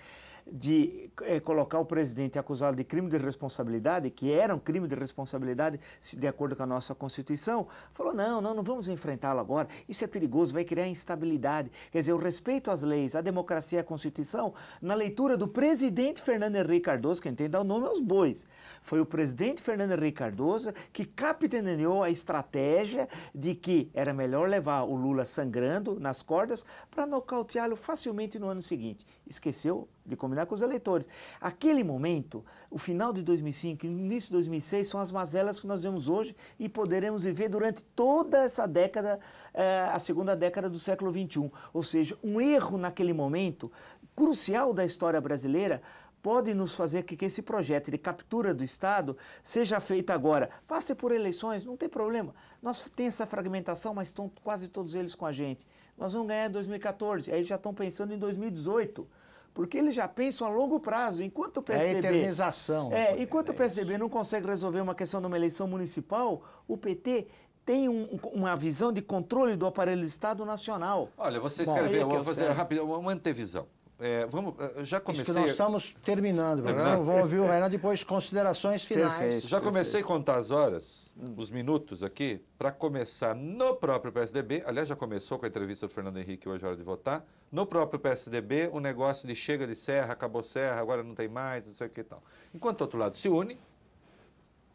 de é, colocar o presidente acusado de crime de responsabilidade, que era um crime de responsabilidade de acordo com a nossa Constituição, falou: não, não, não vamos enfrentá-lo agora, isso é perigoso, vai criar instabilidade. Quer dizer, o respeito às leis, à democracia e à Constituição, na leitura do presidente Fernando Henrique Cardoso, quem tem o nome aos bois, foi o presidente Fernando Henrique Cardoso que capitaneou a estratégia de que era melhor levar o Lula sangrando nas cordas para nocauteá-lo facilmente no ano seguinte. Esqueceu de combinar com os eleitores. Aquele momento, o final de 2005 e início de 2006 são as mazelas que nós vemos hoje e poderemos viver durante toda essa década, eh, a segunda década do século XXI. Ou seja, um erro naquele momento crucial da história brasileira pode nos fazer que, que esse projeto de captura do Estado seja feito agora. Passe por eleições, não tem problema. Nós tem essa fragmentação, mas estão quase todos eles com a gente. Nós vamos ganhar em 2014, aí já estão pensando em 2018 porque eles já pensam a longo prazo. Enquanto o PSDB, é eternização. É, enquanto é o PSDB não consegue resolver uma questão de uma eleição municipal, o PT tem um, uma visão de controle do aparelho do Estado nacional. Olha, vocês escreveu. É querem é ver, vou fazer
rápido uma antevisão. É, vamos, eh, já comecei... Isso que nós
estamos terminando, né? vamos ouvir o Renan
depois considerações finais. Perfeito, já comecei a
contar as horas, os minutos aqui para começar no próprio PSDB. Aliás, já começou com a entrevista do Fernando Henrique hoje, é hora de votar. No próprio PSDB, o um negócio de chega de serra, acabou serra, agora não tem mais, não sei o que e tal. Enquanto o outro lado se une,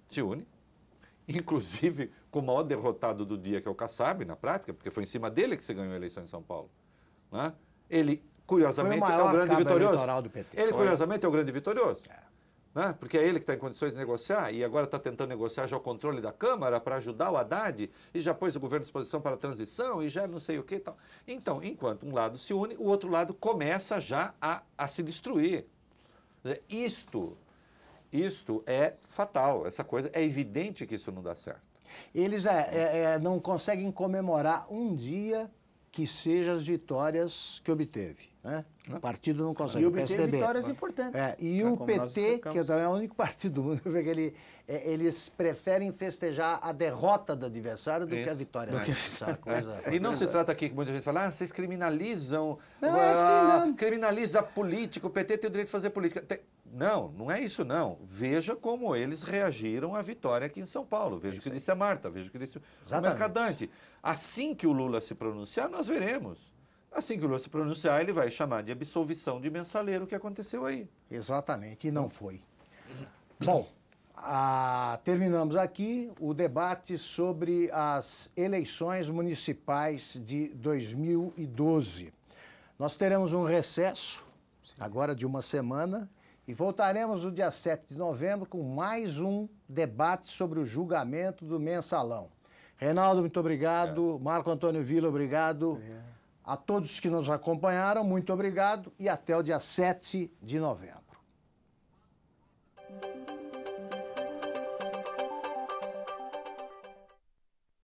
se une, <laughs> inclusive com o maior derrotado do dia, que é o Kassab, na prática, porque foi em cima dele que você ganhou a eleição em São Paulo. Né? Ele, curiosamente, é o grande vitorioso. Ele, curiosamente, é o grande vitorioso. É né? porque é ele que está em condições de negociar e agora está tentando negociar já o controle da Câmara para ajudar o Haddad e já pôs o governo à disposição para a transição e já não sei o que e tal. Então, enquanto um lado se une, o outro lado começa já a, a se destruir. Isto, isto é fatal, essa coisa, é evidente que isso não dá certo. Eles é,
é, é não conseguem comemorar um dia que sejam as vitórias que obteve. Né? O partido não consegue. E o tem vitórias importantes. É, e é, o PT, que é, é o único partido do mundo, <laughs> ele, é, eles preferem festejar a derrota do adversário
do Isso. que a vitória. Do adversário. coisa, é. e não se trata aqui que muita gente fala, ah, vocês criminalizam. Não, é assim, ah, não. Criminaliza político, o PT tem o direito de fazer política. Tem... Não, não é isso não. Veja como eles reagiram à vitória aqui em São Paulo. Veja o que disse a Marta, veja o que disse Exatamente. o Mercadante. Assim que o Lula se pronunciar, nós veremos. Assim que o Lula se pronunciar, ele vai chamar de absolvição de mensaleiro o que aconteceu aí. Exatamente, e não foi.
Bom, a, ah, terminamos aqui o debate sobre as eleições municipais de 2012. Nós teremos um recesso, agora de uma semana, e voltaremos no dia 7 de novembro com mais um debate sobre o julgamento do mensalão. Reinaldo, muito obrigado. É. Marco Antônio Vila, obrigado. obrigado. A todos que nos acompanharam, muito obrigado e até o dia 7 de novembro.